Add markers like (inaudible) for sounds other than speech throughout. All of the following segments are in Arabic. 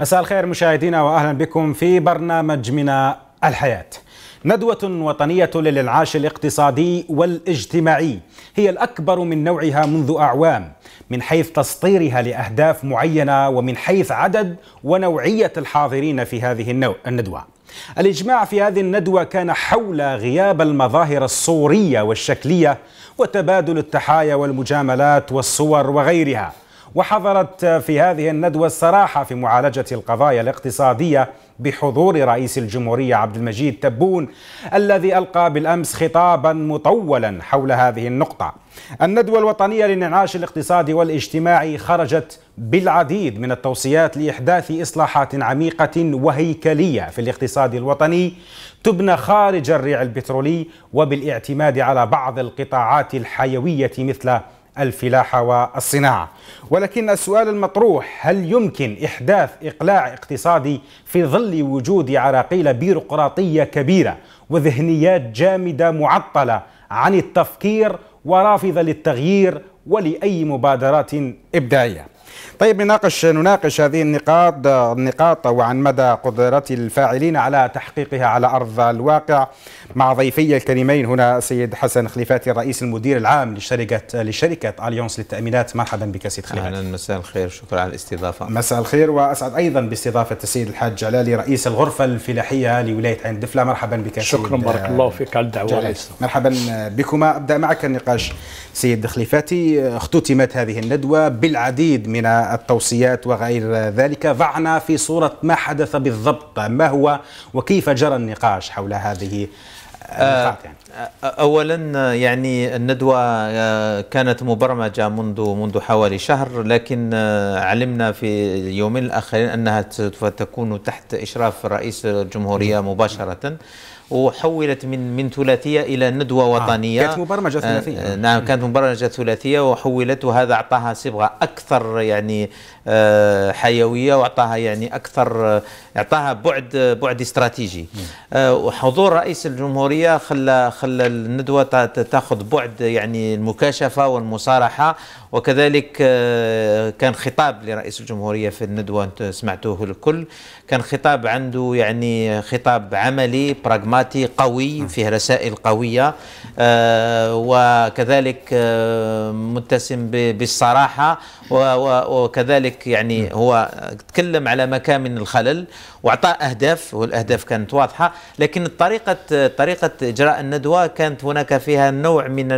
مساء الخير مشاهدينا واهلا بكم في برنامج من الحياه. ندوة وطنية للإنعاش الاقتصادي والاجتماعي هي الأكبر من نوعها منذ أعوام من حيث تسطيرها لأهداف معينة ومن حيث عدد ونوعية الحاضرين في هذه الندوة الإجماع في هذه الندوة كان حول غياب المظاهر الصورية والشكلية وتبادل التحايا والمجاملات والصور وغيرها وحضرت في هذه الندوة الصراحة في معالجة القضايا الاقتصادية بحضور رئيس الجمهورية عبد المجيد تبون الذي ألقى بالأمس خطابا مطولا حول هذه النقطة الندوة الوطنية للإنعاش الاقتصادي والاجتماعي خرجت بالعديد من التوصيات لإحداث إصلاحات عميقة وهيكلية في الاقتصاد الوطني تبنى خارج الريع البترولي وبالاعتماد على بعض القطاعات الحيوية مثل الفلاحة والصناعة ولكن السؤال المطروح هل يمكن إحداث إقلاع اقتصادي في ظل وجود عراقيل بيروقراطية كبيرة وذهنيات جامدة معطلة عن التفكير ورافضة للتغيير ولأي مبادرات إبداعية طيب نناقش نناقش هذه النقاط النقاط وعن مدى قدرة الفاعلين على تحقيقها على أرض الواقع مع ضيفي الكريمين هنا السيد حسن خليفاتي الرئيس المدير العام لشركة لشركة أليونس للتأمينات مرحبا بك سيد خليفاتي أهلا مساء الخير شكرا على الاستضافة مساء الخير وأسعد أيضا باستضافة السيد الحاج جلالي رئيس الغرفة الفلاحية لولاية عين دفلة مرحبا بك شكرا بارك الله فيك على الدعوة مرحبا بكما أبدأ معك النقاش سيد خليفاتي اختتمت هذه الندوة بالعديد من التوصيات وغير ذلك ضعنا في صورة ما حدث بالضبط ما هو وكيف جرى النقاش حول هذه يعني. اولا يعني الندوه آه، كانت مبرمجه منذ منذ حوالي شهر لكن آه، علمنا في اليومين الاخرين انها تكون تحت اشراف رئيس الجمهوريه مباشره وحولت من من ثلاثيه الى ندوه آه، وطنيه آه. كانت مبرمجه آه، ثلاثيه آه نعم كانت مبرمجه ثلاثيه وحولت وهذا اعطاها صبغه اكثر يعني آه، حيويه واعطاها يعني اكثر آه، اعطاها بعد آه، بعد استراتيجي وحضور رئيس الجمهوريه خلى خلى الندوه تاخذ بعد يعني المكاشفه والمصارحه وكذلك كان خطاب لرئيس الجمهوريه في الندوه انت سمعتوه الكل كان خطاب عنده يعني خطاب عملي براغماتي قوي فيه رسائل قويه وكذلك متسم بالصراحه وكذلك لذلك يعني نعم. هو تكلم على مكامن الخلل واعطى اهداف والاهداف كانت واضحه لكن طريقه طريقه اجراء الندوه كانت هناك فيها نوع من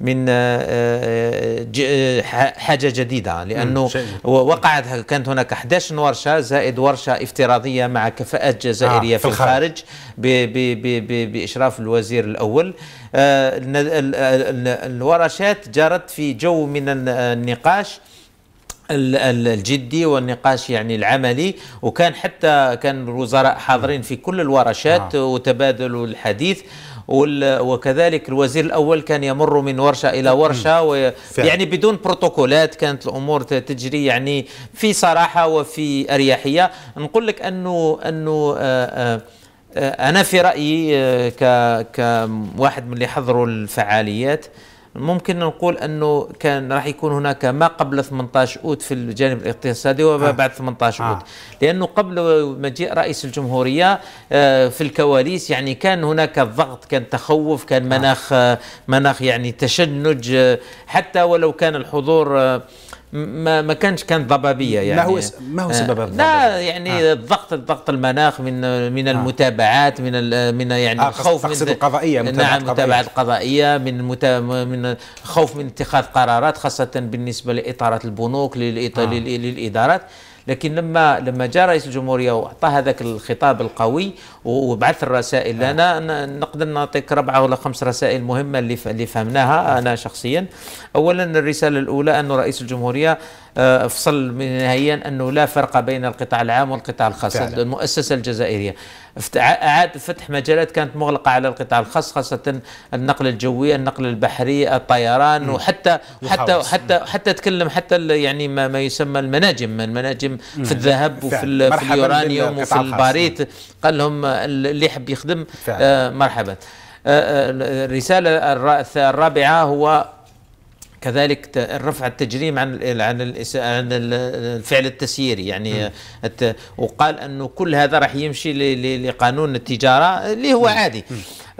من آه، آه، آه، حاجه جديده نعم، لانه وقعت كانت هناك 11 ورشه زائد ورشه افتراضيه مع كفاءات جزائريه آه في الخارج باشراف الوزير الاول الورشات جرت في جو من النقاش الجدي والنقاش يعني العملي وكان حتى كان الوزراء حاضرين في كل الورشات آه. وتبادلوا الحديث وكذلك الوزير الأول كان يمر من ورشة إلى ورشة يعني بدون بروتوكولات كانت الأمور تجري يعني في صراحة وفي أريحية نقول لك أنه أنه آآ آه، آآ آه، أنا في رأيي كواحد من اللي حضروا الفعاليات ممكن نقول انه كان راح يكون هناك ما قبل 18 اوت في الجانب الاقتصادي وما آه. بعد 18 آه. اوت لانه قبل مجيء رئيس الجمهوريه آه، في الكواليس يعني كان هناك ضغط كان تخوف كان مناخ آه. آه، مناخ يعني تشنج حتى ولو كان الحضور ما, ما كانش كانت ضبابيه يعني ما هو يعني. ما هو آه. سبب لا يعني آه. الضغط الضغط المناخ من من آه. المتابعات من ال... من يعني آه الخوف من القضائيه نعم متابعات القضائيه من متا من خوف من اتخاذ قرارات خاصه بالنسبه لاطارات البنوك للإط... آه. للادارات لكن لما لما جاء رئيس الجمهوريه واعطى هذاك الخطاب القوي وبعث الرسائل آه. لنا نقدر نعطيك ربعه ولا خمس رسائل مهمه اللي فهمناها آه. انا شخصيا اولا الرساله الاولى ان رئيس الجمهوريه آه، افصل نهائيا انه لا فرق بين القطاع العام والقطاع الخاص فعلا. المؤسسه الجزائريه اعاد فتح مجالات كانت مغلقه على القطاع الخاص خاصه النقل الجوي النقل البحري الطيران وحتى حتى حتى حتى تكلم حتى يعني ما, ما يسمى المناجم المناجم في الذهب وفي في اليورانيوم وفي الباريت قال لهم اللي يحب يخدم آه مرحبا آه، آه، الرسالة الرابعة هو كذلك الرفع التجريم عن عن عن الفعل التسييري يعني وقال انه كل هذا راح يمشي لقانون التجاره اللي هو عادي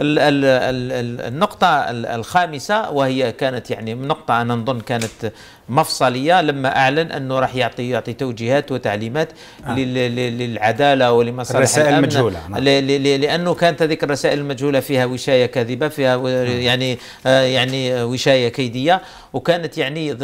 النقطة الخامسة وهي كانت يعني نقطة أنا نظن كانت مفصلية لما أعلن أنه راح يعطي يعطي توجيهات وتعليمات آه. للعدالة ولمصالح الرسائل الأمن المجهولة نعم. لأنه كانت هذيك الرسائل المجهولة فيها وشاية كاذبة فيها نعم. يعني آه، يعني وشاية كيدية وكانت يعني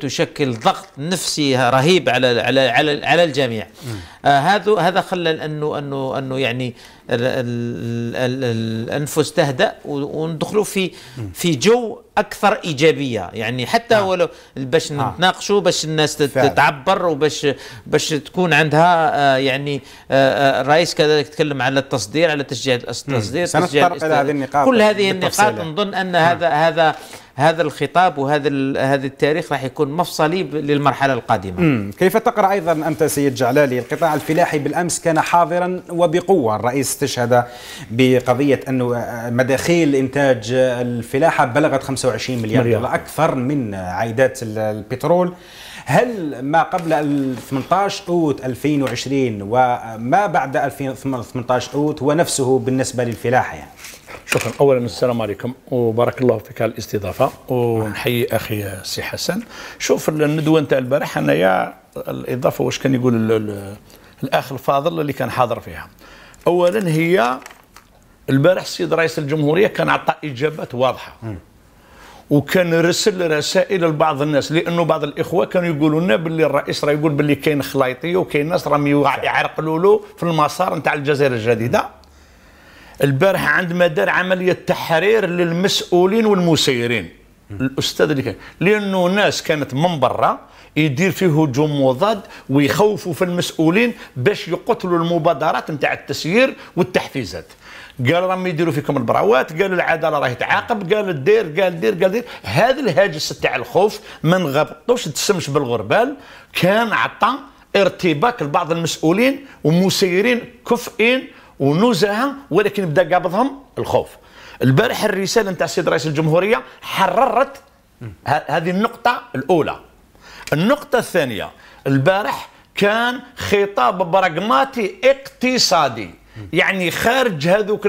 تشكل ضغط نفسي رهيب على على على, على الجميع م. آه، هذا هذا خلى انه انه انه يعني الانفس تهدا وندخلوا في في جو اكثر ايجابيه يعني حتى آه. ولو باش آه. نتناقشوا باش الناس تعبر وباش باش تكون عندها آه يعني آه الرئيس آه، كذلك تكلم على التصدير على تشجيع التصدير سنتطرق الى هذه النقاط كل هذه النقاط نظن ان نعم. هذا هذا هذا الخطاب وهذا هذا التاريخ راح يكون مفصلي للمرحله القادمه. مم. كيف تقرا ايضا انت سيد جعلالي القطاع الفلاحي بالامس كان حاضرا وبقوه، الرئيس استشهد بقضيه انه مداخيل انتاج الفلاحه بلغت 25 مليار, دولار اكثر من عائدات البترول. هل ما قبل 18 اوت 2020 وما بعد 2018 اوت هو نفسه بالنسبه للفلاحه يعني؟ شكرا اولا السلام عليكم وبارك الله فيك على الاستضافه ونحيي اخي سي حسن شوف الندوه نتاع البارح انايا الاضافه واش كان يقول الاخ الفاضل اللي كان حاضر فيها اولا هي البارح السيد رئيس الجمهوريه كان عطى اجابات واضحه وكان رسل رسائل لبعض الناس لانه بعض الاخوه كانوا يقولوا لنا باللي الرئيس راه يقول باللي كاين خلايطيه وكاين ناس راهم يعرقلوا له في المسار نتاع الجزائر الجديده البارح عندما دار عمليه تحرير للمسؤولين والمسيرين الاستاذ اللي كان لانه ناس كانت من برا يدير فيه هجوم مضاد ويخوفوا في المسؤولين باش يقتلوا المبادرات نتاع التسيير والتحفيزات قال راهم يديروا فيكم البراوات قال العداله راهي تعاقب قال الدير قال دير قال الدير هذا الهاجس تاع الخوف ما نغبطوش تسمش بالغربال كان عطى ارتباك لبعض المسؤولين ومسيرين كفئين ونزعه ولكن بدا قابضهم الخوف البارح الرساله نتاع السيد رئيس الجمهوريه حررت هذه النقطه الاولى النقطه الثانيه البارح كان خطاب براغماتي اقتصادي يعني خارج هذوك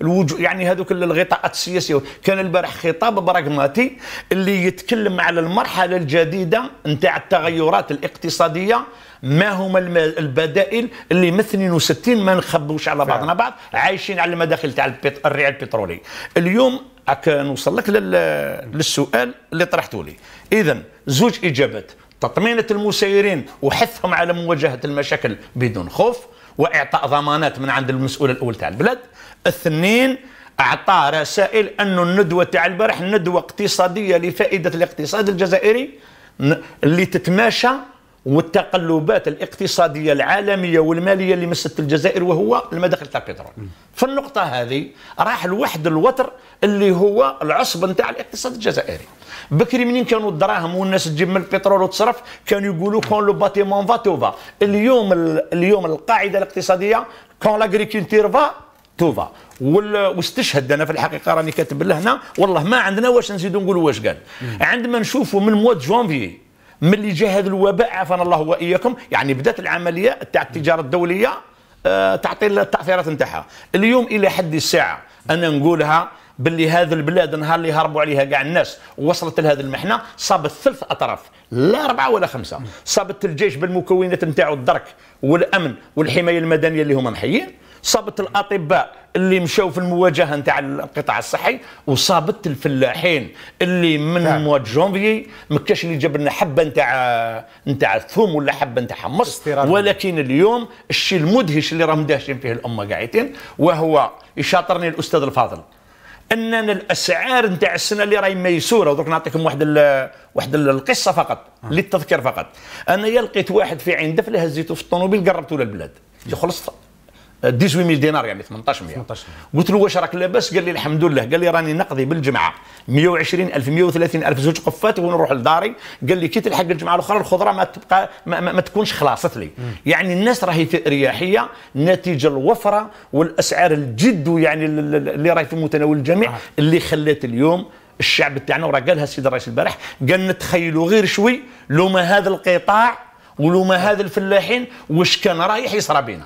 الوجو يعني هذوك الغطاءات السياسيه كان البارح خطاب براغماتي اللي يتكلم على المرحله الجديده نتاع التغيرات الاقتصاديه ما هما البدائل اللي من 62 ما نخبوش على بعضنا بعض عايشين على المداخل تاع الريع البترولي اليوم نوصل لك للسؤال اللي طرحته لي اذا زوج اجابات تطمينة المسيرين وحثهم على مواجهة المشاكل بدون خوف وإعطاء ضمانات من عند المسؤول الأول تاع البلد اثنين أعطى رسائل أن الندوة تاع البارح ندوة اقتصادية لفائدة الاقتصاد الجزائري اللي تتماشى والتقلبات الاقتصاديه العالميه والماليه اللي مست الجزائر وهو المداخل تاع البترول في النقطه هذه راح لواحد الوتر اللي هو العصب نتاع الاقتصاد الجزائري بكري منين كانوا الدراهم والناس تجيب من البترول وتصرف كانوا يقولوا كون لو باتيمون فا توفا اليوم اليوم القاعده الاقتصاديه كون لاغريكولتير فا توفا واستشهد انا في الحقيقه راني كاتب لهنا والله ما عندنا واش نزيدو نقولوا واش قال عندما نشوفوا من مواد جونفي من اللي جاء هذا الوباء عافانا الله واياكم يعني بدات العمليه تاع التجاره الدوليه آه، تعطي التاثيرات نتاعها اليوم الى حد الساعه انا نقولها باللي هذا البلاد نهار اللي هربوا عليها كاع الناس وصلت لهذه المحنه صابت ثلث اطراف لا اربعه ولا خمسه صابت الجيش بالمكونات نتاعو الدرك والامن والحمايه المدنيه اللي هما محيين صابت الاطباء اللي مشاو في المواجهه نتاع القطاع الصحي وصابت الفلاحين اللي من نعم. مواد جونفي ما كاش اللي جاب لنا حبه نتاع نتاع الثوم ولا حبه نتاع حمص ولكن اليوم الشيء المدهش اللي راهم داهشين فيه الامه قاعدين وهو يشاطرني الاستاذ الفاضل اننا الاسعار نتاع السنه اللي راهي ميسوره ودرك نعطيكم واحد واحد القصه فقط نعم. للتذكير فقط انا لقيت واحد في عين دفله هزيته في الطوموبيل قربته للبلاد خلصت 18000 دينار يعني 1800 18 قلت له واش راك لاباس قال لي الحمد لله قال لي راني نقضي بالجمعه 120,000 130,000 زوج قفات ونروح لداري قال لي كي تلحق الجمعه الاخرى الخضره ما تبقى ما, ما, ما تكونش خلاصت لي م. يعني الناس راهي في اريحيه نتيجه الوفره والاسعار الجد يعني اللي راهي في متناول الجميع آه. اللي خلات اليوم الشعب تاعنا وراه قالها السيد الرئيس البارح قال نتخيلوا غير شوي لو ما هذا القطاع ولو ما هذا الفلاحين واش كان رايح يصرى بينا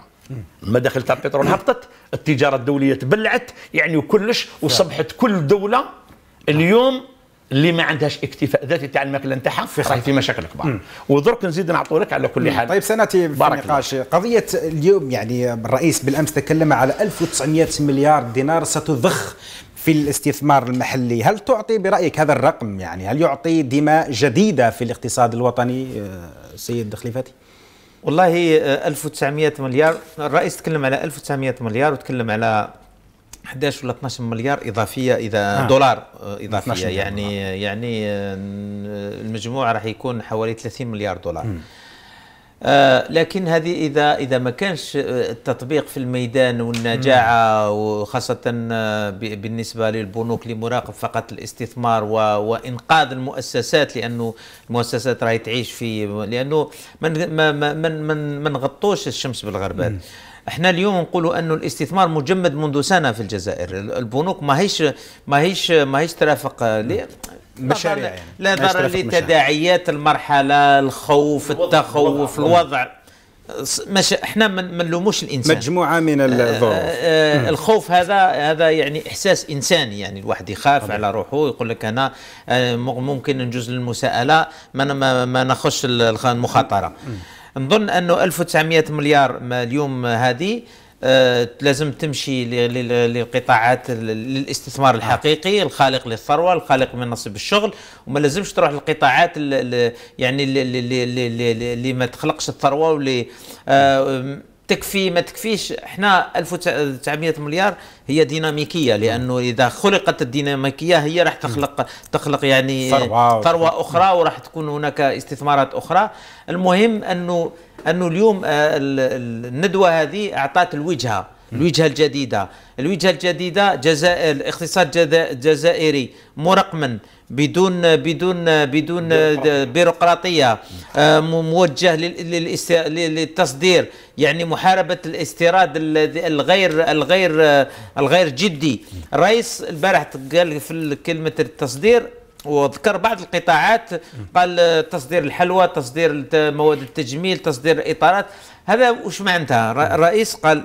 المداخل تاع البترول هبطت التجاره الدوليه تبلعت يعني كلش وصبحت كل دوله اليوم اللي ما عندهاش اكتفاء ذاتي تاع الماكله نتاعها صحيح. في مشاكل كبار ودرك نزيد نعطوا لك على كل حال طيب سنتي في النقاش قضيه اليوم يعني الرئيس بالامس تكلم على 1900 مليار دينار ستضخ في الاستثمار المحلي هل تعطي برأيك هذا الرقم يعني هل يعطي دماء جديدة في الاقتصاد الوطني آه، سيد خليفتي والله هي آه، 1900 مليار الرئيس تكلم على 1900 مليار وتكلم على 11 ولا 12 مليار اضافيه اذا آه. دولار آه، اضافيه يعني دولار. يعني آه، المجموع راح يكون حوالي 30 مليار دولار م. آه، لكن هذه اذا اذا ما كانش آه، التطبيق في الميدان والنجاعه وخاصه آه، بالنسبه للبنوك لمراقب فقط الاستثمار وانقاذ المؤسسات لانه المؤسسات راهي تعيش في لانه من ما من من ما نغطوش الشمس بالغربال احنا اليوم نقولوا انه الاستثمار مجمد منذ سنه في الجزائر البنوك ماهيش ماهيش ماهيش ترافق مشاريع لا ضرر لتداعيات المرحله الخوف التخوف الوضع, الوضع. مش احنا ما من نلوموش الانسان مجموعه من آه، الظروف آه، الخوف هذا هذا يعني احساس انساني يعني الواحد يخاف طبعا. على روحه يقول لك انا آه، ممكن نجوز للمساءله ما ما نخش المخاطره نظن انه 1900 مليار ما اليوم هذه آه لازم تمشي للقطاعات للاستثمار الحقيقي الخالق للثروه الخالق من نصيب الشغل وما لازمش تروح للقطاعات يعني اللي ما تخلقش الثروه واللي آه تكفي ما تكفيش احنا 1900 مليار هي ديناميكيه لانه اذا خلقت الديناميكيه هي راح تخلق تخلق يعني ثروه, ثروة اخرى وراح تكون هناك استثمارات اخرى المهم انه انه اليوم آه، الندوه هذه اعطت الوجهه الوجهه الجديده الوجهه الجديده جزائر الاقتصاد الجزائري مرقمن بدون بدون بدون بيروقراطيه آه، موجه للتصدير يعني محاربه الاستيراد الغير الغير الغير جدي الرئيس البارح قال في كلمه التصدير وذكر بعض القطاعات قال تصدير الحلوى تصدير مواد التجميل تصدير الاطارات هذا وش معناتها الرئيس قال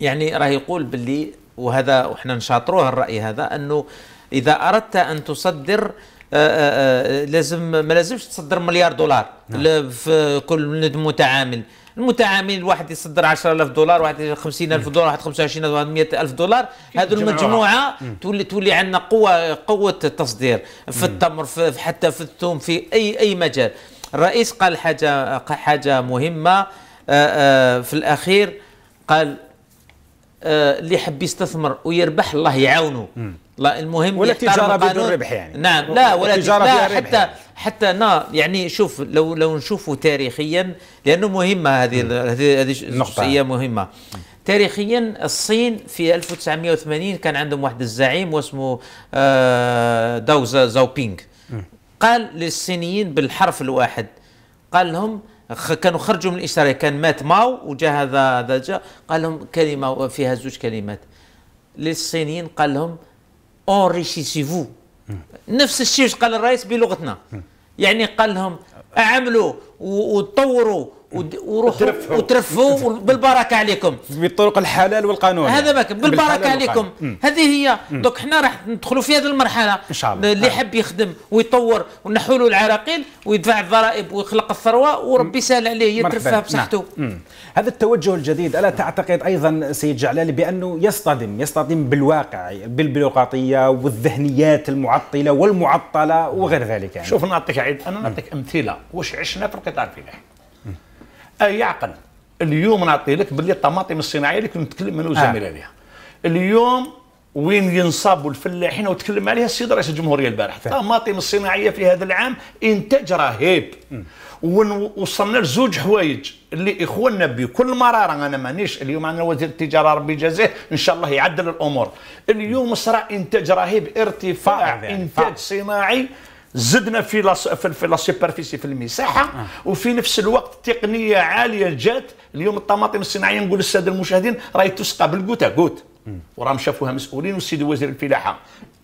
يعني راه يقول باللي وهذا وحنا نشاطروه الراي هذا انه اذا اردت ان تصدر آه، آه، آه، لازم ما لازمش تصدر مليار دولار نعم. في كل متعامل المتعامل واحد يصدر 10000 دولار واحد 50000 دولار واحد 25000 واحد 100000 دولار هذو المجموعه تولي تولي عندنا قوه قوه التصدير في التمر في حتى في الثوم في اي اي مجال الرئيس قال حاجه حاجه مهمه في الاخير قال آه، اللي يحب يستثمر ويربح الله يعاونه لا المهم ولا التجاره بدون ربح يعني نعم لا ولا تجارة لا حتى يعني. حتى نا يعني شوف لو لو نشوفه تاريخيا لانه مهمه هذه هذه هذه شخصيه مهمه تاريخيا الصين في 1980 كان عندهم واحد الزعيم واسمه آه، داو زاوبينغ قال للصينيين بالحرف الواحد قال لهم كانوا خرجوا من الاشتراك كان مات ماو وجا هذا هذا جا قال لهم كلمه فيها زوج كلمات للصينيين قال لهم اوريشيسيفو نفس الشيء قال الرئيس بلغتنا يعني قال لهم اعملوا وطوروا وروحوا وترفوا (laughs) بالبركه عليكم بالطرق الحلال والقانون هذا ما بالبركه عليكم هذه هي دوك حنا راح ندخلوا في هذه المرحله ان شاء الله اللي يحب يخدم ويطور ونحوا له العراقيل ويدفع الضرائب ويخلق الثروه وربي سهل عليه يترفه نعم. بصحته هذا التوجه الجديد الا تعتقد ايضا سيد جعلالي بانه يصطدم يصطدم بالواقع بالبيروقراطيه والذهنيات المعطله والمعطله وغير ذلك يعني شوف نعطيك عيد انا نعطيك امثله واش عشنا في القطاع الفلاحي اي يعقل اليوم نعطي لك باللي الطماطم الصناعيه اللي كنت نتكلم انا آه. وزميل آه. عليها اليوم وين ينصابوا الفلاحين وتكلم عليها السيد رئيس الجمهوريه البارح الطماطم الصناعيه في هذا العام انتاج رهيب وصلنا لزوج حوايج اللي اخواننا بكل مراره انا مانيش اليوم انا وزير التجاره ربي يجازيه ان شاء الله يعدل الامور اليوم صرا انتاج رهيب ارتفاع انتاج صناعي زدنا في لا في لا سوبرفيسي في المساحه آه. وفي نفس الوقت تقنيه عاليه جات اليوم الطماطم الصناعيه نقول للساده المشاهدين راهي تسقى بالكوتا كوت وراهم شافوها مسؤولين والسيد وزير الفلاحه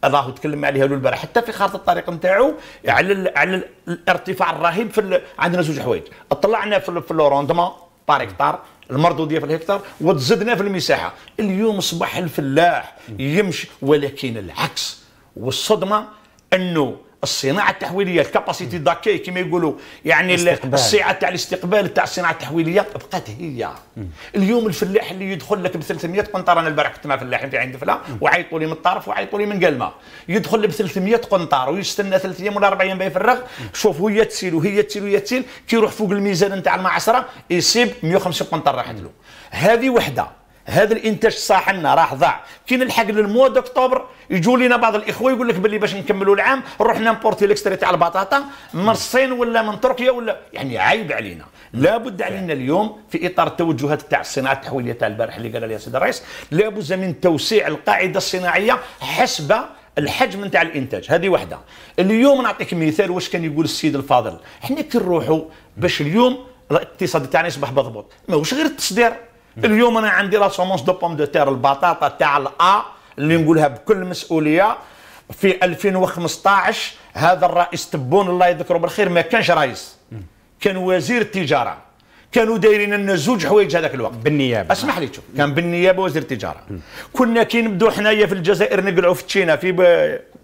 الله تكلم عليها له البارح حتى في خارطه الطريق نتاعو على ال على الارتفاع الرهيب في ال... عندنا زوج حوايج طلعنا في, في لوروندمون بار هكتار المردوديه في الهكتار وتزدنا في المساحه اليوم اصبح الفلاح يمشي ولكن العكس والصدمه انه الصناعه التحويليه الكاباسيتي داكي كما يقولوا يعني الاستقبال. السعه تاع الاستقبال تاع الصناعه التحويليه بقات هي اليوم الفلاح اللي يدخل لك ب 300 قنطره انا البارح كنت مع فلاح في عند فلان وعيطوا لي من الطرف وعيطوا لي من قلمه يدخل ب 300 قنطار ويستنى ثلاث ايام ولا اربع ايام باش يفرغ شوف هو تسيل وهي تسيل وهي تسيل كيروح فوق الميزان تاع المعصره يسيب 150 قنطار راحت له هذه وحده هذا الانتاج صاح لنا راح ضاع كي نلحق للموا اكتوبر يجوا لينا بعض الاخوه يقول لك باللي باش نكملوا العام نروح نبورتي ليكستري تاع البطاطا من الصين ولا من تركيا ولا يعني عيب علينا لابد علينا اليوم في اطار التوجهات تاع الصناعه التحويليه تاع البارح اللي قال لي السيد الرئيس لابد من توسيع القاعده الصناعيه حسب الحجم نتاع الانتاج هذه وحده اليوم نعطيك مثال واش كان يقول السيد الفاضل حنا كي نروحوا باش اليوم الاقتصاد تاعنا يصبح مضبوط ماهوش غير التصدير اليوم انا عندي لا سومونس دو بوم دو تير البطاطا تاع الا اللي نقولها بكل مسؤوليه في 2015 هذا الرئيس تبون الله يذكره بالخير ما كانش رئيس كان وزير التجاره كانوا دايرين لنا زوج حوايج هذاك الوقت بالنيابه اسمح لي تشوف كان بالنيابه وزير التجاره كنا كي نبداو حنايا في الجزائر نقلعوا في تشينا في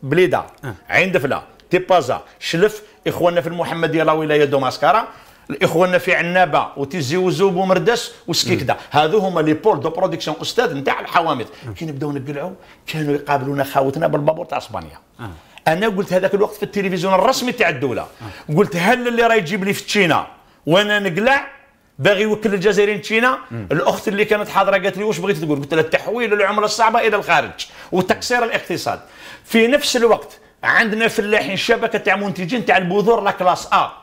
بليده آه. عند فلا تيبازا شلف اخواننا في المحمديه لا ولايه ماسكارا اخواننا في عنابه وتيزي وزوب ومردس وسكيكدا هذو هما لي بول دو برودكسيون استاذ نتاع الحوامض كي نبداو نقلعوا كانوا يقابلونا خاوتنا بالبابور تاع اسبانيا انا قلت هذاك الوقت في التلفزيون الرسمي تاع الدوله قلت هل اللي راه يجيب لي في تشينا وانا نقلع باغي يوكل الجزائريين تشينا الاخت اللي كانت حاضره قالت لي واش بغيت تقول قلت لها التحويل العمله الصعبه الى الخارج وتكسير الاقتصاد في نفس الوقت عندنا فلاحين شبكه تاع منتجين تاع البذور لا كلاس ا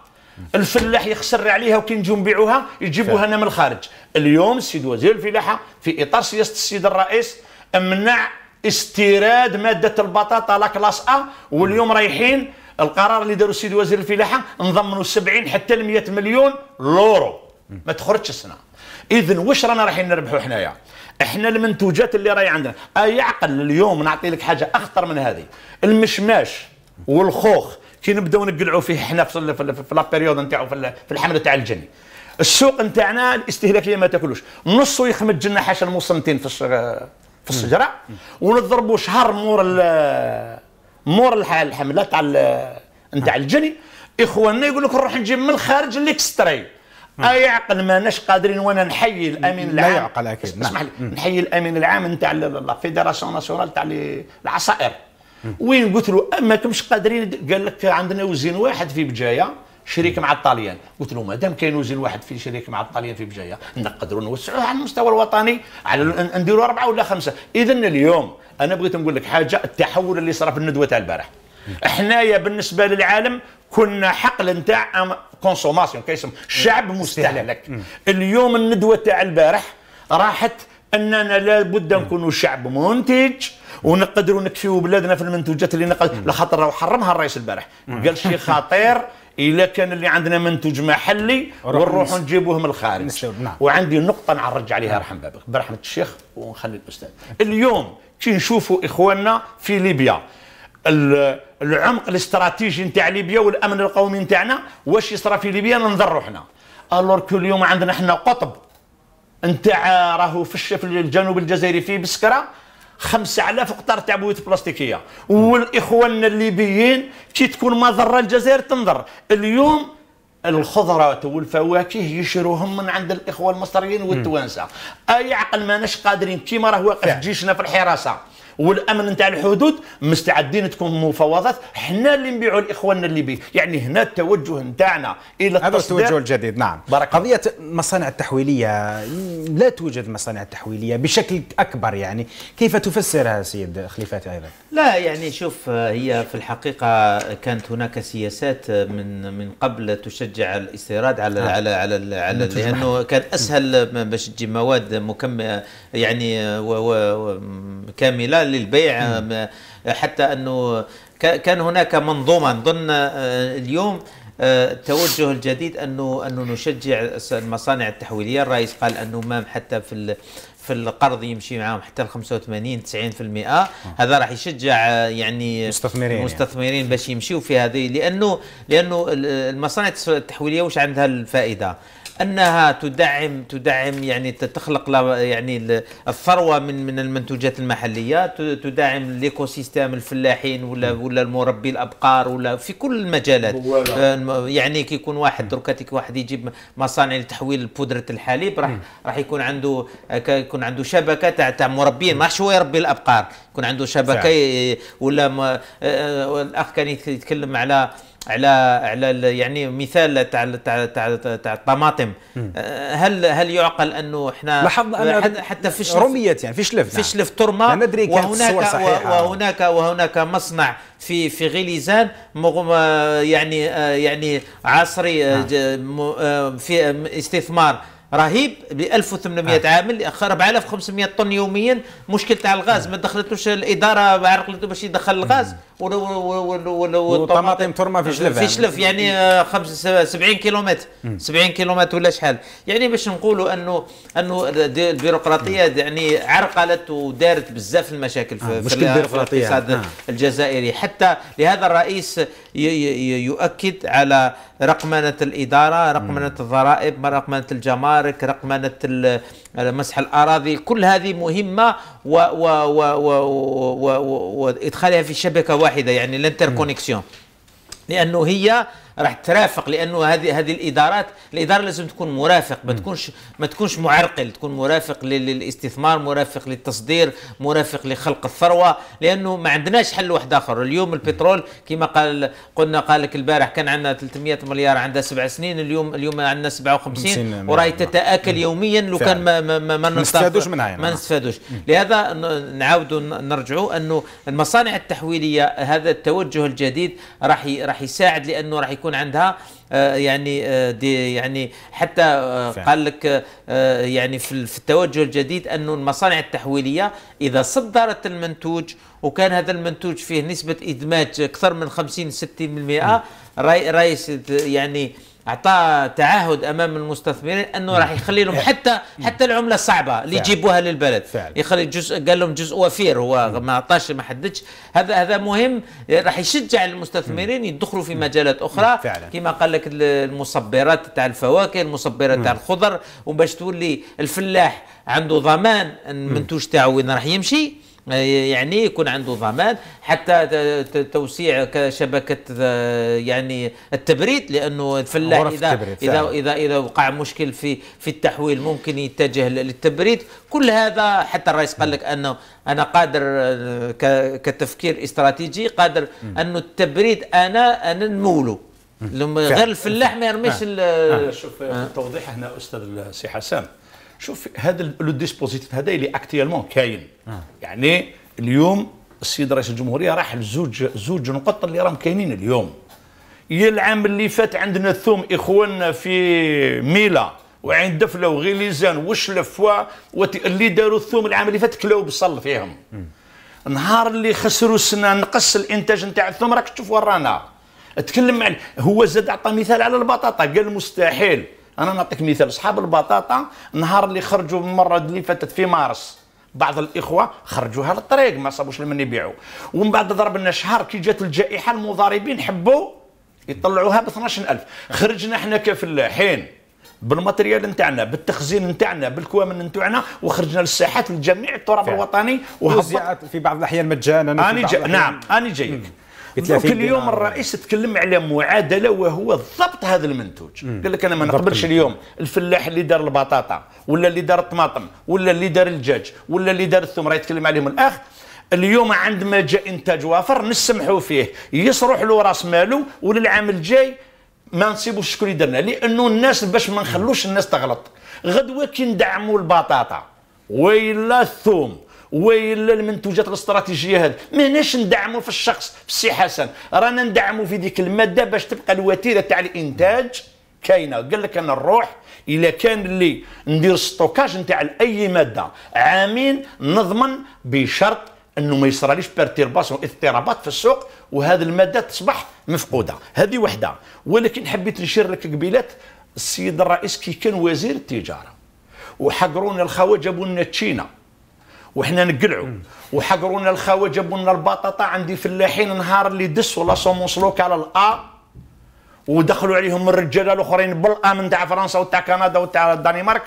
الفلاح يخسر عليها وكي نجيو نبيعوها يجيبوها لنا من الخارج اليوم السيد وزير الفلاحه في اطار سياسه السيد الرئيس منع استيراد ماده البطاطا لا كلاس ا واليوم رايحين القرار اللي داروا السيد وزير الفلاحه نضمنوا 70 حتى ل 100 مليون لورو ما تخرجش السنه اذا واش رانا رايحين نربحوا حنايا احنا المنتوجات اللي راهي عندنا اي عقل اليوم نعطي لك حاجه اخطر من هذه المشماش والخوخ كي نبداو نقلعوا فيه حنا في في لابيريود نتاعو في الحمله تاع الجني السوق نتاعنا الاستهلاكيه ما تاكلوش نصو يخمد جنه حاشا المصمتين في في الشجره ونضربوا شهر مور مور الحمله تاع نتاع الجني اخواننا يقول لك نروح نجيب من الخارج الاكستري نعم. اي ما ماناش قادرين وانا نحيي الامين العام لا يعقل اكيد اسمح نعم. لي نحيي الامين العام نتاع لا فيدراسيون ناسيونال تاع العصائر وين قلت له ما كمش قادرين قال لك عندنا وزين واحد في بجايه شريك مع الطاليان قلت له مادام كاين وزين واحد في شريك مع الطاليان في بجايه نقدروا نوسعوه على المستوى الوطني على نديروا اربعه ولا خمسه اذا اليوم انا بغيت نقول لك حاجه التحول اللي صار في الندوه تاع البارح حنايا بالنسبه للعالم كنا حقل نتاع كونسوماسيون كيسم شعب مستهلك اليوم الندوه تاع البارح راحت اننا لابد نكونوا شعب منتج ونقدروا نكفيو بلادنا في المنتوجات اللي نقدر لخاطر راه حرمها الرئيس البارح قال شي خطير الا كان اللي عندنا منتوج محلي ونروحوا نجيبوه من الخارج نعم. وعندي نقطه نعرج عليها رحم بابك برحمه الشيخ ونخلي الاستاذ اليوم كي نشوفوا اخواننا في ليبيا العمق الاستراتيجي نتاع ليبيا والامن القومي نتاعنا واش يصرى في ليبيا ننظر روحنا الور كل اليوم عندنا احنا قطب نتاع راهو في الجنوب الجزائري في بسكره 5000 قطار تاع بويوت بلاستيكيه والاخوان الليبيين كي تكون مضره الجزائر تنضر اليوم الخضرات والفواكه يشروهم من عند الاخوه المصريين والتوانسه اي عقل ماناش قادرين كيما راه واقف جيشنا في الحراسه والامن نتاع الحدود مستعدين تكون مفاوضات حنا اللي نبيعوا لاخواننا الليبيين يعني هنا التوجه نتاعنا الى هذا التوجه الجديد نعم بارك قضيه المصانع التحويليه لا توجد مصانع تحويليه بشكل اكبر يعني كيف تفسرها سيد خليفاتي ايضا لا يعني شوف هي في الحقيقه كانت هناك سياسات من من قبل تشجع الاستيراد على آه. على على, على لانه كان اسهل باش تجيب مواد مكمله يعني و و كامله للبيع حتى انه كان هناك منظومه نظن آه، اليوم آه، التوجه الجديد انه انه نشجع المصانع التحويليه الرئيس قال انه ما حتى في في القرض يمشي معاهم حتى ال 85 90% آه. هذا راح يشجع يعني مستثمرين يعني. مستثمرين يعني. باش يمشيوا في هذه لانه لانه المصانع التحويليه واش عندها الفائده انها تدعم تدعم يعني تخلق يعني الثروه من من المنتوجات المحليه تدعم الايكو سيستم الفلاحين ولا ولا المربي الابقار ولا في كل المجالات آه، يعني كي يكون واحد دركا واحد يجيب مصانع لتحويل بودره الحليب راح راح يكون عنده آه، يكون عنده شبكه تاع تاع مربيين ماشي هو يربي الابقار يكون عنده شبكه ولا آه، الاخ كان يتكلم على على على يعني مثال تاع تاع تاع تاع الطماطم أه، هل هل يعقل انه احنا لاحظنا حتى في شلف رميت يعني في شلف نعم. في شلف ترمى وهناك وهناك, وهناك مصنع في في غليزان أه، يعني أه، يعني عصري نعم. في استثمار رهيب ب 1800 آه. نعم. عامل 4500 طن يوميا مشكل تاع الغاز آه. ما دخلتوش الاداره عرقلتوش باش يدخل الغاز والطماطم ترمى في شلف في شلف يعني 70 آه، كيلومتر 70 كيلومتر ولا شحال يعني باش نقولوا انه انه البيروقراطيه يعني عرقلت ودارت بزاف المشاكل في, آه في الاقتصاد آه. الجزائري حتى لهذا الرئيس يؤكد على رقمنه الاداره رقمنه الضرائب رقمنه الجمارك رقمنه مسح الاراضي كل هذه مهمه و و و و و وادخالها في شبكه واحده يعني الانتركونيكسيون لانه هي راح ترافق لانه هذه هذه الادارات الاداره لازم تكون مرافق ما تكونش ما تكونش معرقل تكون مرافق للاستثمار مرافق للتصدير مرافق لخلق الثروه لانه ما عندناش حل واحد اخر اليوم البترول كما قال قلنا قال لك البارح كان عندنا 300 مليار عندها سبع سنين اليوم اليوم عندنا 57 وراهي تتاكل يوميا لو كان ما ما ما, ما نستفادوش منها يعني. ما نستفادوش لهذا نعاودوا نرجعوا انه المصانع التحويليه هذا التوجه الجديد راح راح يساعد لانه راح يكون يكون عندها آه، يعني آه، دي يعني حتى آه، قال لك يعني في التوجه الجديد انه المصانع التحويليه اذا صدرت المنتوج وكان هذا المنتوج فيه نسبه ادماج اكثر من 50 60% راي رئيس يعني اعطى تعهد امام المستثمرين انه راح يخلي لهم حتى حتى العمله الصعبه اللي يجيبوها للبلد فعلا. يخلي جزء قال لهم جزء وفير هو ما اعطاش ما حددش هذا هذا مهم راح يشجع المستثمرين يدخلوا في مجالات اخرى فعلا. كما قال لك المصبرات تاع الفواكه المصبرات تاع الخضر وباش تولي الفلاح عنده ضمان المنتوج تاعو وين راح يمشي يعني يكون عنده ضمان حتى توسيع كشبكه آه، يعني التبريد لانه الفلاح إذا, إذا, اذا اذا اذا وقع مشكل في في التحويل ممكن يتجه للتبريد كل هذا حتى الرئيس قال لك انه انا قادر آه، كتفكير استراتيجي قادر انه التبريد انا انا نمولو غير الفلاح ما يرميش نعم. نعم. نعم. شوف توضيح هنا استاذ سي حسام شوف هذا لو ديسبوزيتيف هذا اللي اكتيالمون كاين آه. يعني اليوم السيد رئيس الجمهوريه راح لزوج زوج نقط اللي راهم كاينين اليوم يا العام اللي فات عندنا الثوم اخواننا في ميلا وعين دفله وغليزان وشلف اللي داروا الثوم العام اللي فات كلاو بصل فيهم نهار اللي خسروا السنه نقص الانتاج نتاع الثوم راك تشوف ورانا تكلم عن هو زاد عطى مثال على البطاطا قال مستحيل انا نعطيك مثال اصحاب البطاطا نهار اللي خرجوا المره اللي فاتت في مارس بعض الاخوه خرجوها للطريق ما صابوش لمن يبيعوا ومن بعد ضربنا شهر كي جات الجائحه المضاربين حبوا يطلعوها ب 12000 خرجنا احنا كفلاحين بالماتريال نتاعنا بالتخزين نتاعنا بالكوامن نتاعنا وخرجنا للساحات لجميع التراب الوطني وهبط في بعض الاحيان مجانا اني جاي نعم اني جايك كل يوم الرئيس تكلم على معادله وهو ضبط هذا المنتوج قال لك انا ما نقبلش اليوم الفلاح اللي دار البطاطا ولا اللي دار الطماطم ولا اللي دار الدجاج ولا اللي دار الثوم راه يتكلم عليهم الاخ اليوم عندما جاء انتاج وافر نسمحوا فيه يصرح له راس ماله وللعام الجاي ما نصيبوش شكون اللي درنا لانه الناس باش ما نخلوش الناس تغلط غدوه كي ندعموا البطاطا ويلا الثوم ويلا المنتوجات الاستراتيجيه هذه ماناش ندعموا في الشخص في السي حسن رانا ندعموا في ديك الماده باش تبقى الوتيره تاع الانتاج كاينه قال لك انا نروح الا كان اللي ندير ستوكاج نتاع اي ماده عامين نضمن بشرط انه ما يصراليش بيرتيرباسيون اضطرابات في السوق وهذه الماده تصبح مفقوده هذه وحده ولكن حبيت نشير لك قبيلات السيد الرئيس كي كان وزير التجاره وحقرونا الخوا جابوا لنا تشينا وحنا نقلعوا وحقرونا الخاوه جابوا لنا البطاطا عندي فلاحين نهار اللي دس ولا سومونس لوكال الا ودخلوا عليهم الرجاله الاخرين من تاع فرنسا وتاع كندا وتاع الدنمارك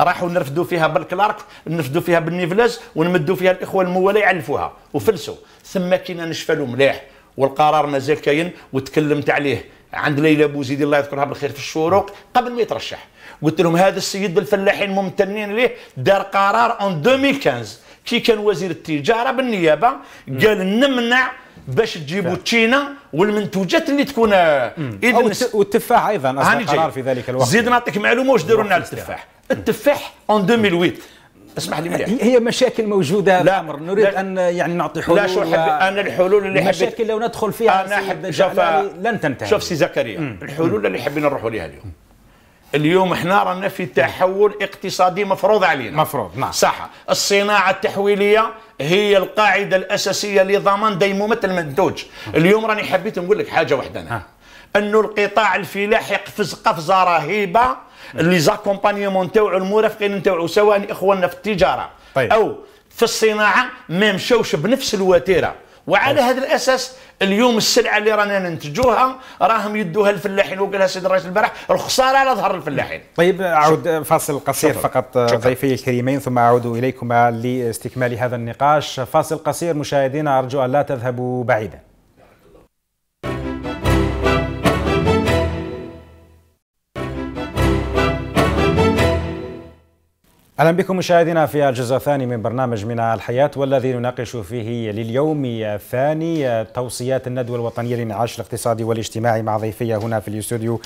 راحوا نرفدوا فيها بالكلارك نرفدوا فيها بالنيفلاز ونمدوا فيها الاخوه الموالى يعلفوها وفلسوا ثم كنا نشفلوا مليح والقرار مازال كاين وتكلمت عليه عند ليلى بوزيد الله يذكرها بالخير في الشروق قبل ما يترشح قلت لهم هذا السيد الفلاحين ممتنين ليه دار قرار اون 2015 كي كان وزير التجاره بالنيابه قال نمنع باش تجيبوا تشينا والمنتوجات اللي تكون آه، اذا والتفاح ايضا اصدر قرار في ذلك الوقت زيد نعطيك معلومه واش داروا لنا على التفاح التفاح اون 2008 اسمح لي مليح هي مشاكل موجوده لا أمر. نريد لا ان يعني نعطي حلول لا شو حبي انا الحلول اللي حبيت المشاكل لو ندخل فيها انا حب لن تنتهي شوف سي زكريا الحلول اللي حبينا نروحوا لها اليوم اليوم احنا رانا في تحول اقتصادي مفروض علينا مفروض نعم صح الصناعه التحويليه هي القاعده الاساسيه لضمان ديمومه المنتوج نعم. اليوم راني حبيت نقول لك حاجه واحده انا نعم. انه القطاع الفلاحي قفز قفزه رهيبه نعم. لي زاكومبانيمون تاعو المرافقين نتاعو سواء اخواننا في التجاره طيب. او في الصناعه ما مشاوش بنفس الوتيره وعلى هذا الاساس اليوم السلعه اللي رانا ننتجوها راهم يدوها الفلاحين وقالها سيد الرئيس البارح الخساره على ظهر الفلاحين. طيب اعود فاصل قصير شكرا. فقط ضيفي الكريمين ثم اعود اليكما لاستكمال هذا النقاش، فاصل قصير مشاهدينا ارجو ان لا تذهبوا بعيدا. اهلا بكم مشاهدينا في الجزء الثاني من برنامج من الحياه والذي نناقش فيه لليوم الثاني توصيات الندوه الوطنيه للنعاش الاقتصادي والاجتماعي مع ضيفي هنا في الاستوديو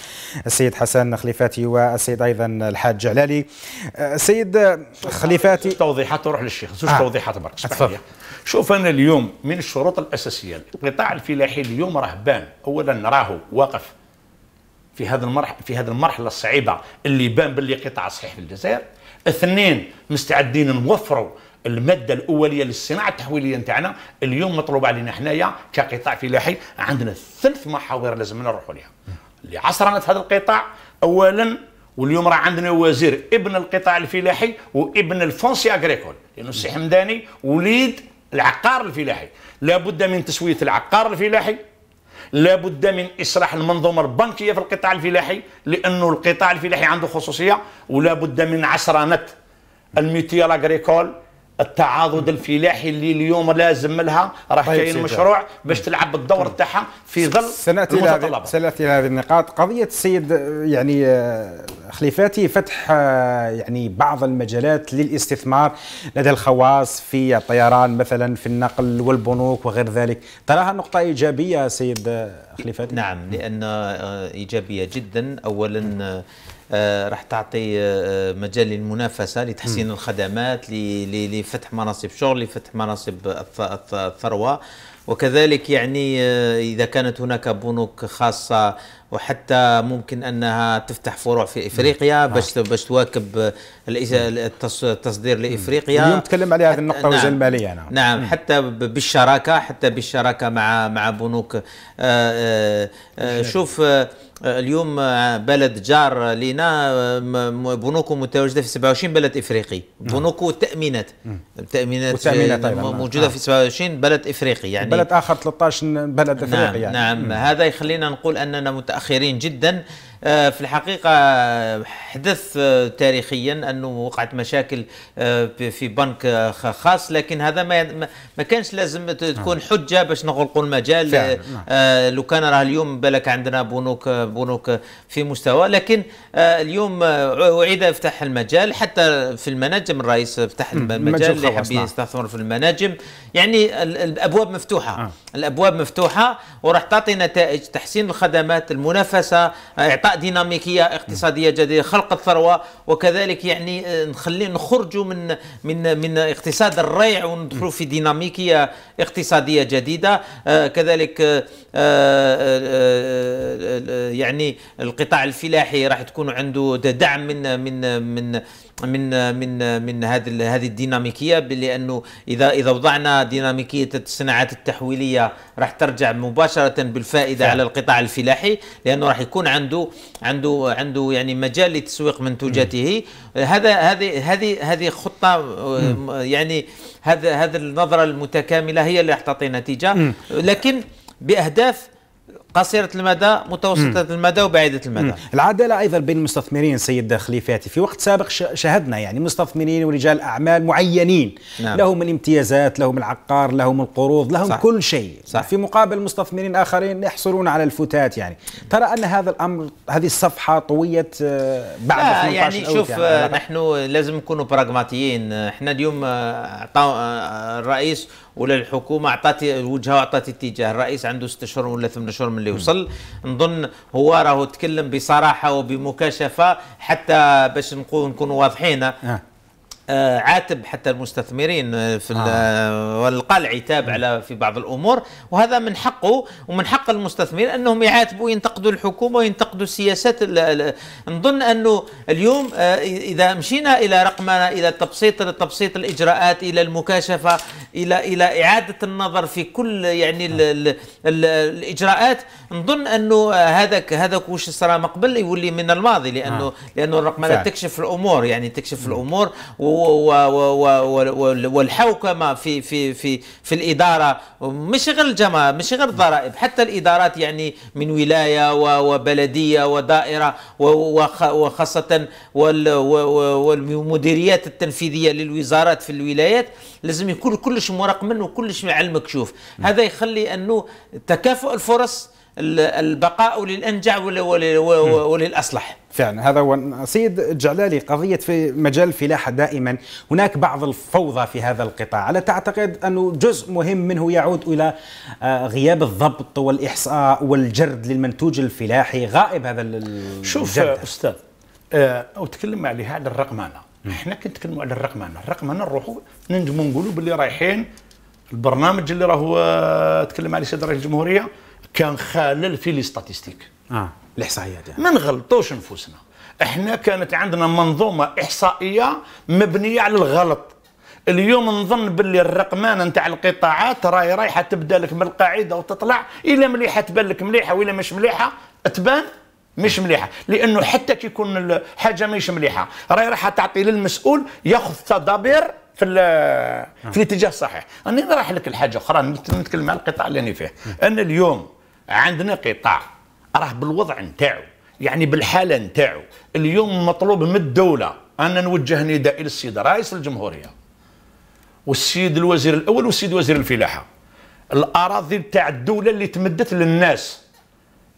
السيد حسن خليفاتي والسيد ايضا الحاج علالي. السيد خليفاتي توضيحات تروح للشيخ زوج آه. توضيحات برك شوف انا اليوم من الشروط الاساسيه القطاع الفلاحي اليوم راه بان اولا راهو واقف في هذا المرح في هذه المرحله الصعيبه اللي بان باللي قطاع صحيح في الجزائر اثنين مستعدين نوفروا الماده الاوليه للصناعه التحويليه نتاعنا اليوم مطلوب علينا حنايا كقطاع فلاحي عندنا ثلاث محاور لازم نروحوا لها في هذا القطاع اولا واليوم راه عندنا وزير ابن القطاع الفلاحي وابن الفونسي اغريكول لانه السي حمداني وليد العقار الفلاحي لابد من تسويه العقار الفلاحي لابد من اصلاح المنظومه البنكيه في القطاع الفلاحي لانه القطاع الفلاحي عنده خصوصيه ولابد من عصرنه الميتيال اغريكول التعاضد الفلاحي اللي اليوم لازم لها راه كاين طيب مشروع باش طيب. تلعب الدور طيب. تاعها في ظل سناتي المتطلبات سناتي هذه النقاط قضيه السيد يعني آه، خليفاتي فتح آه، يعني بعض المجالات للاستثمار لدى الخواص في الطيران مثلا في النقل والبنوك وغير ذلك تراها نقطه ايجابيه سيد آه، خليفاتي نعم لان ايجابيه جدا اولا آه، راح تعطي آه، آه، مجال للمنافسه لتحسين الخدمات لفتح مناصب شغل لفتح مناصب الثروه وكذلك يعني اذا كانت هناك بنوك خاصه وحتى ممكن انها تفتح فروع في افريقيا باش باش تواكب التصدير لافريقيا اليوم تكلم على هذه النقطه وزن نعم. الماليه نعم, نعم حتى بالشراكه حتى بالشراكه مع مع بنوك آآ آآ شوف اليوم آه، بلد جار لنا آه، بنوكو متواجده في 27 بلد افريقي نعم. بنوكو تامينات تامينات آه، نعم. موجوده آه. في 27 بلد افريقي يعني بلد اخر 13 بلد نعم، افريقي نعم يعني نعم هذا يخلينا نقول اننا متاخرين جدا آه، في الحقيقة حدث آه، تاريخيا أنه وقعت مشاكل آه، في بنك خاص لكن هذا ما ما كانش لازم نعم. تكون حجة باش نغلقوا المجال نعم. لو كان راه اليوم بالك عندنا بنوك بنوك في مستوى لكن اليوم أعيد افتح المجال حتى في المناجم الرئيس فتح المجال اللي حب نعم. يستثمر في المناجم يعني الأبواب مفتوحة الأبواب مفتوحة وراح تعطي نتائج تحسين الخدمات المنافسة إعطاء ديناميكية اقتصادية جديدة خلق الثروة وكذلك يعني آه، نخلي نخرجوا من من من اقتصاد الريع وندخلوا في ديناميكية اقتصادية جديدة آه، كذلك آه، يعني القطاع الفلاحي راح تكون عنده دعم من من من من من من هذه هذه الديناميكيه لانه اذا اذا وضعنا ديناميكيه الصناعات التحويليه راح ترجع مباشره بالفائده فعلا. على القطاع الفلاحي لانه راح يكون عنده عنده عنده يعني مجال لتسويق منتوجاته هذا هذه هذه هذه خطه مم. يعني هذا هذه النظره المتكامله هي اللي راح تعطي نتيجه مم. لكن باهداف قصيرة المدى متوسطة م. المدى وبعيدة المدى م. العدالة أيضا بين المستثمرين سيد خليفاتي في وقت سابق شهدنا يعني مستثمرين ورجال أعمال معينين نعم. لهم الامتيازات لهم العقار لهم القروض لهم صح. كل شيء صح. في مقابل مستثمرين آخرين يحصلون على الفتات يعني ترى أن هذا الأمر هذه الصفحة طويت آه، بعد لا يعني شوف يعني آه، نحن لازم نكونوا براغماتيين احنا اليوم آه، الرئيس ولا الحكومه اعطت وجهه واعطت اتجاه الرئيس عنده ست اشهر ولا ثمان اشهر من اللي وصل نظن هو راهو تكلم بصراحه وبمكاشفه حتى باش نكونوا واضحين آه. آه، عاتب حتى المستثمرين آه، في آه. آه، والقى العتاب على في بعض الامور وهذا من حقه ومن حق المستثمرين انهم يعاتبوا ينتقدوا الحكومه وينتقدوا السياسات نظن انه اليوم اذا مشينا الى رقمنا الى تبسيط تبسيط الاجراءات الى المكاشفه الى الى اعاده النظر في كل يعني الـ الـ الـ الاجراءات نظن انه هذاك هذاك واش صرا مقبل يولي من الماضي لانه آه. لانه الرقمنه تكشف الامور يعني تكشف الامور و والحوكمه في في في في الاداره مش غير الجماعه مش غير الضرائب حتى الادارات يعني من ولايه وبلديه ودائره وخاصه والمديريات التنفيذيه للوزارات في الولايات لازم يكون كلش مرقمن وكلش على المكشوف هذا يخلي انه تكافؤ الفرص البقاء للانجع وللاصلح فعلا هذا هو سيد الجعلالي قضية في مجال الفلاحة دائما هناك بعض الفوضى في هذا القطاع ألا تعتقد أنه جزء مهم منه يعود إلى آه، غياب الضبط والإحصاء والجرد للمنتوج الفلاحي غائب هذا الجرد شوف أستاذ او آه، تكلم على هذا الرقمنة احنا كنتكلموا على الرقمنة الرقمنة نروحوا ننجموا نقولوا باللي رايحين البرنامج اللي راهو آه، تكلم عليه سيد رئيس الجمهورية كان خلل في لي ستاتيستيك اه الاحصائيات يعني. ما نغلطوش نفوسنا احنا كانت عندنا منظومه احصائيه مبنيه على الغلط اليوم نظن باللي الرقمانه نتاع القطاعات راهي رايحه تبدا لك من القاعده وتطلع الا مليحه تبان لك مليحه والى مش مليحه تبان مش مليحه لانه حتى كي يكون حاجه مش مليحه راهي راح تعطي للمسؤول ياخذ تدابير في آه. في الاتجاه الصحيح راني نراح لك الحاجه اخرى نتكلم على القطاع اللي انا فيه انا اليوم عندنا قطاع راه بالوضع نتاعو يعني بالحاله نتاعو اليوم مطلوب من الدوله انا نوجه نداء للسيد رئيس الجمهوريه والسيد الوزير الاول والسيد وزير الفلاحه الاراضي نتاع الدوله اللي تمدت للناس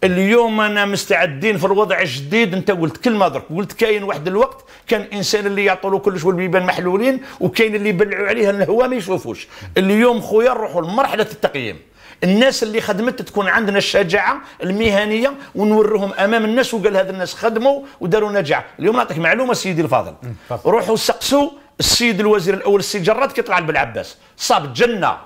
اليوم انا مستعدين في الوضع الجديد انت قلت كلمه درك قلت كاين واحد الوقت كان انسان اللي يعطوا كلش والبيبان محلولين وكاين اللي يبلعوا عليها الهواء ما يشوفوش اليوم خويا نروحوا لمرحله التقييم الناس اللي خدمت تكون عندنا الشجاعه المهنيه ونورهم امام الناس وقال هذا الناس خدموا وداروا نجاح اليوم نعطيك معلومه سيدي الفاضل روحوا سقسوا السيد الوزير الاول السيد جرات كيطلع بالعباس صاب جنه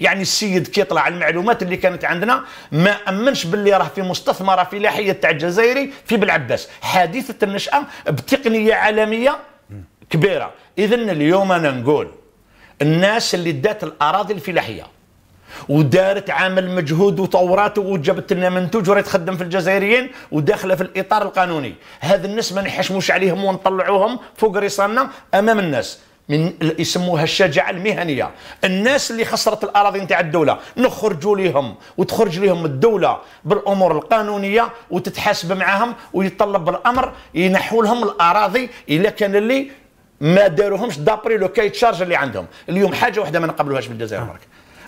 يعني السيد كيطلع المعلومات اللي كانت عندنا ما امنش باللي راه في مستثمره فلاحيه تاع الجزائري في بالعباس حادثه النشاه بتقنيه عالميه كبيره اذا اليوم انا نقول الناس اللي دات الاراضي الفلاحيه ودارت عامل مجهود وطورات وجابت لنا منتوج وراهي تخدم في الجزائريين وداخله في الاطار القانوني هذا الناس ما نحشموش عليهم ونطلعوهم فوق رصاننا امام الناس من يسموها الشجاعه المهنيه الناس اللي خسرت الاراضي نتاع الدوله نخرجوا لهم وتخرج لهم الدوله بالامور القانونيه وتتحاسب معاهم ويطلب بالأمر ينحوا لهم الاراضي الا كان اللي ما داروهمش دابري لو كاي تشارج اللي عندهم اليوم حاجه واحده ما نقبلوهاش بالجزائر آه.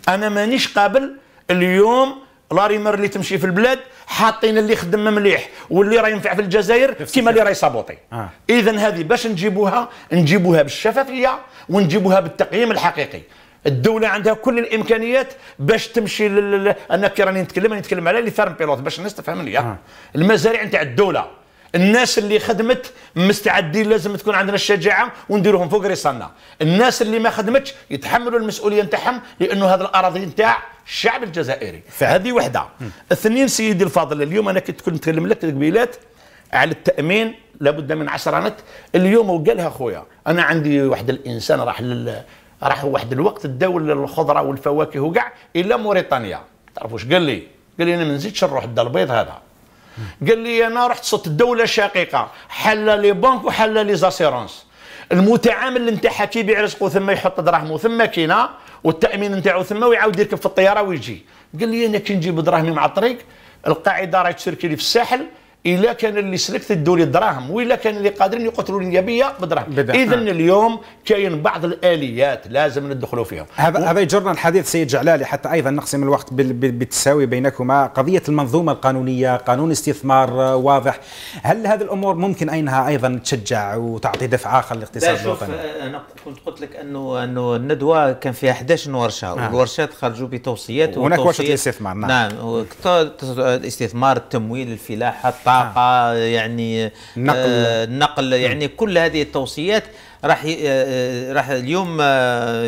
انا مانيش قابل اليوم لا ريمر اللي تمشي في البلاد حاطين اللي خدم مليح واللي راه ينفع في الجزائر كيما اللي راه يصابوطي آه. اذا هذه باش نجيبوها نجيبوها بالشفافيه ونجيبوها بالتقييم الحقيقي الدولة عندها كل الإمكانيات باش تمشي لل... أنا كي راني نتكلم راني نتكلم على لي فارم بيلوت باش الناس تفهمني آه. المزارع نتاع الدولة الناس اللي خدمت مستعدين لازم تكون عندنا الشجاعه ونديروهم فوق ريسانا الناس اللي ما خدمتش يتحملوا المسؤوليه نتاعهم لانه هذا الاراضي نتاع الشعب الجزائري هذه وحده اثنين سيدي الفاضل اليوم انا كنت كنت نتكلم لك قبيلات على التامين لابد من عشرانات اليوم وقالها خويا انا عندي واحد الانسان راح لل... راح واحد الوقت الدول الخضره والفواكه وكاع الى موريتانيا تعرفوش قال لي قال لي انا ما نزيدش نروح الدار البيض هذا قال لي انا رحت صوت الدوله شقيقه حل لي بنك وحل لي زاسيرونس المتعامل حكي بيع رزقه ثم يحط دراهمه ثم كاينه والتامين نتاعو ثم ويعاود يركب في الطياره ويجي قال لي انا كي نجيب دراهمي مع الطريق القاعده راهي تشركي لي في الساحل الا كان اللي سلكت الدوري الدراهم والا كان اللي قادرين يقتلوا النيابيه بدراهم اذا آه. اليوم كاين بعض الاليات لازم ندخلوا فيهم هذا و... يجرنا الحديث سيد جعلالي حتى ايضا نقسم الوقت بالتساوي بينكما قضيه المنظومه القانونيه قانون استثمار آه، واضح هل هذه الامور ممكن اينها ايضا تشجع وتعطي دفع اخر للاقتصاد الوطني آه، انا كنت قلت لك انه انه الندوه كان فيها 11 ورشه آه. نعم. والورشات خرجوا بتوصيات هناك ورشه الاستثمار نعم نعم الاستثمار التمويل الفلاحه الطاقه يعني النقل النقل آه، يعني كل هذه التوصيات راح آه، آه، راح اليوم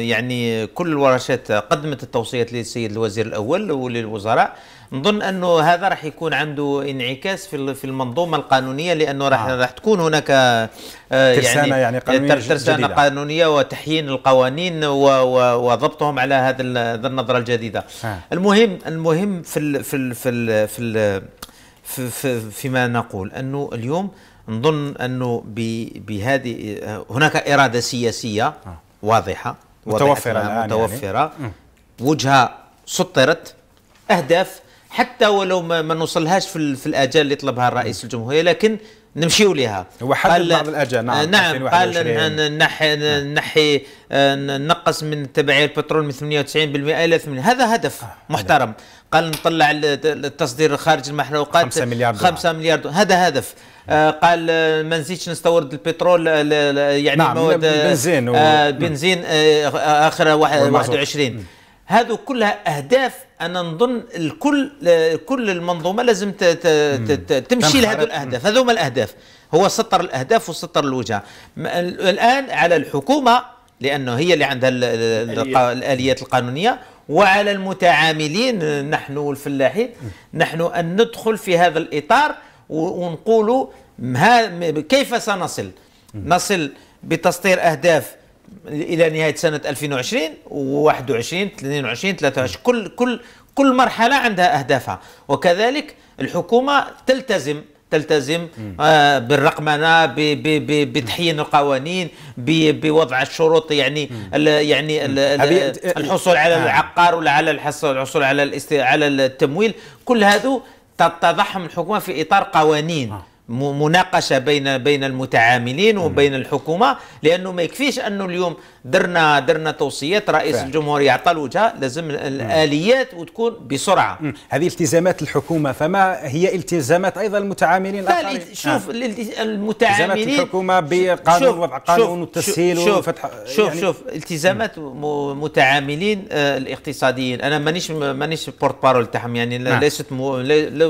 يعني كل الورشات قدمت التوصيات للسيد الوزير الاول وللوزراء نظن انه هذا راح يكون عنده انعكاس في في المنظومه القانونيه لانه راح آه. راح تكون هناك يعني ترسانه يعني, يعني قانونيه ترسانه جديدة. قانونيه وتحيين القوانين وضبطهم على هذا النظره الجديده آه. المهم المهم في الـ في الـ في الـ في الـ في في فيما نقول انه اليوم نظن انه بهذه هناك اراده سياسيه آه. واضحه متوفره الان يعني. متوفره يعني. وجهه سطرت اهداف حتى ولو ما, ما نوصلهاش في, في الاجال اللي طلبها الرئيس الجمهوريه لكن نمشيو لها هو حدد بعض الاجال نعم آه، نعم قال نحي نعم. نحي آه، نقص من تبعيه البترول من 98% الى 8 هذا هدف محترم آه. قال نطلع التصدير خارج المحروقات 5 مليار دولار 5 مليار دولار هذا هدف آه، قال آه، ما نزيدش نستورد البترول آه، يعني نعم مواد بنزين و... بنزين اخر 21 هذو كلها اهداف انا نظن الكل كل المنظومه لازم تمشي لهذو الاهداف هذوما الاهداف هو سطر الاهداف وسطر الوجهه الان على الحكومه لانه هي اللي عندها الاليات القانونيه وعلى المتعاملين نحن الفلاحين نحن أن ندخل في هذا الإطار ونقول كيف سنصل نصل بتسطير أهداف الى نهايه سنه 2020 و21 22 23 كل كل كل مرحله عندها اهدافها وكذلك الحكومه تلتزم تلتزم آه، بالرقمنه بتحيين القوانين بوضع الشروط يعني يعني الحصول على نعم. العقار ولا على الحصول على على التمويل كل هذا تضعهم الحكومه في اطار قوانين آه. مناقشه بين بين المتعاملين وبين الحكومه لانه ما يكفيش انه اليوم درنا درنا توصيات رئيس فعلا. الجمهوريه اعطى الوجهه لازم الاليات وتكون بسرعه مم. هذه التزامات الحكومه فما هي التزامات ايضا المتعاملين الاخرين شوف آه. المتعاملين الحكومه بقانون وضع قانون والتسهيل وفتح شوف يعني شوف التزامات متعاملين آه الاقتصاديين انا مانيش مانيش بورت بارول تاعهم يعني نعم. لست مو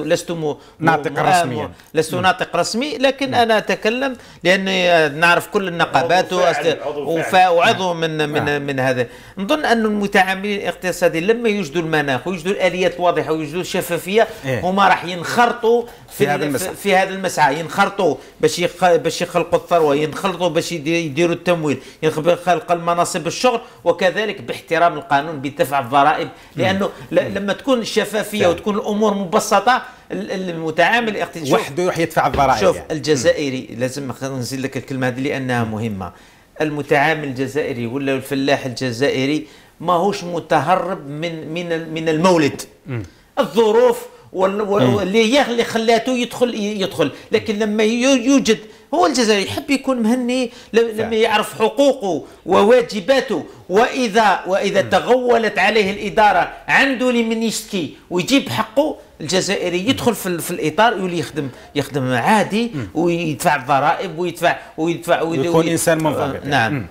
لست مو ناطق رسميا لست ناطق رسمي لكن مم. انا اتكلم لاني نعرف كل النقابات وعضو يتعرضوا نعم. من من آه. من هذا نظن أن المتعاملين الاقتصاديين لما يوجدوا المناخ ويوجدوا الآليات الواضحة ويوجدوا الشفافية إيه؟ هما راح ينخرطوا في, في هذا المسعى في هذا المسعى ينخرطوا باش يخ... باش يخلقوا الثروة ينخرطوا باش يديروا التمويل يخلق المناصب الشغل وكذلك باحترام القانون بدفع الضرائب لأنه ل... لما تكون الشفافية وتكون الأمور مبسطة المتعامل الاقتصادي وحده يروح يدفع الضرائب شوف يعني. الجزائري لازم نزيد لك الكلمه هذه لانها مهمه المتعامل الجزائري ولا الفلاح الجزائري ماهوش متهرب من من من المولد م. الظروف واللي هي اللي خلاته يدخل يدخل لكن لما يوجد هو الجزائري يحب يكون مهني لما يعرف حقوقه وواجباته واذا واذا تغولت عليه الاداره عنده لمن يشتكي ويجيب حقه الجزائري يدخل في, في الاطار يولي يخدم يخدم عادي ويدفع الضرائب ويدفع ويدفع, ويكون انسان منضبط يعني. نعم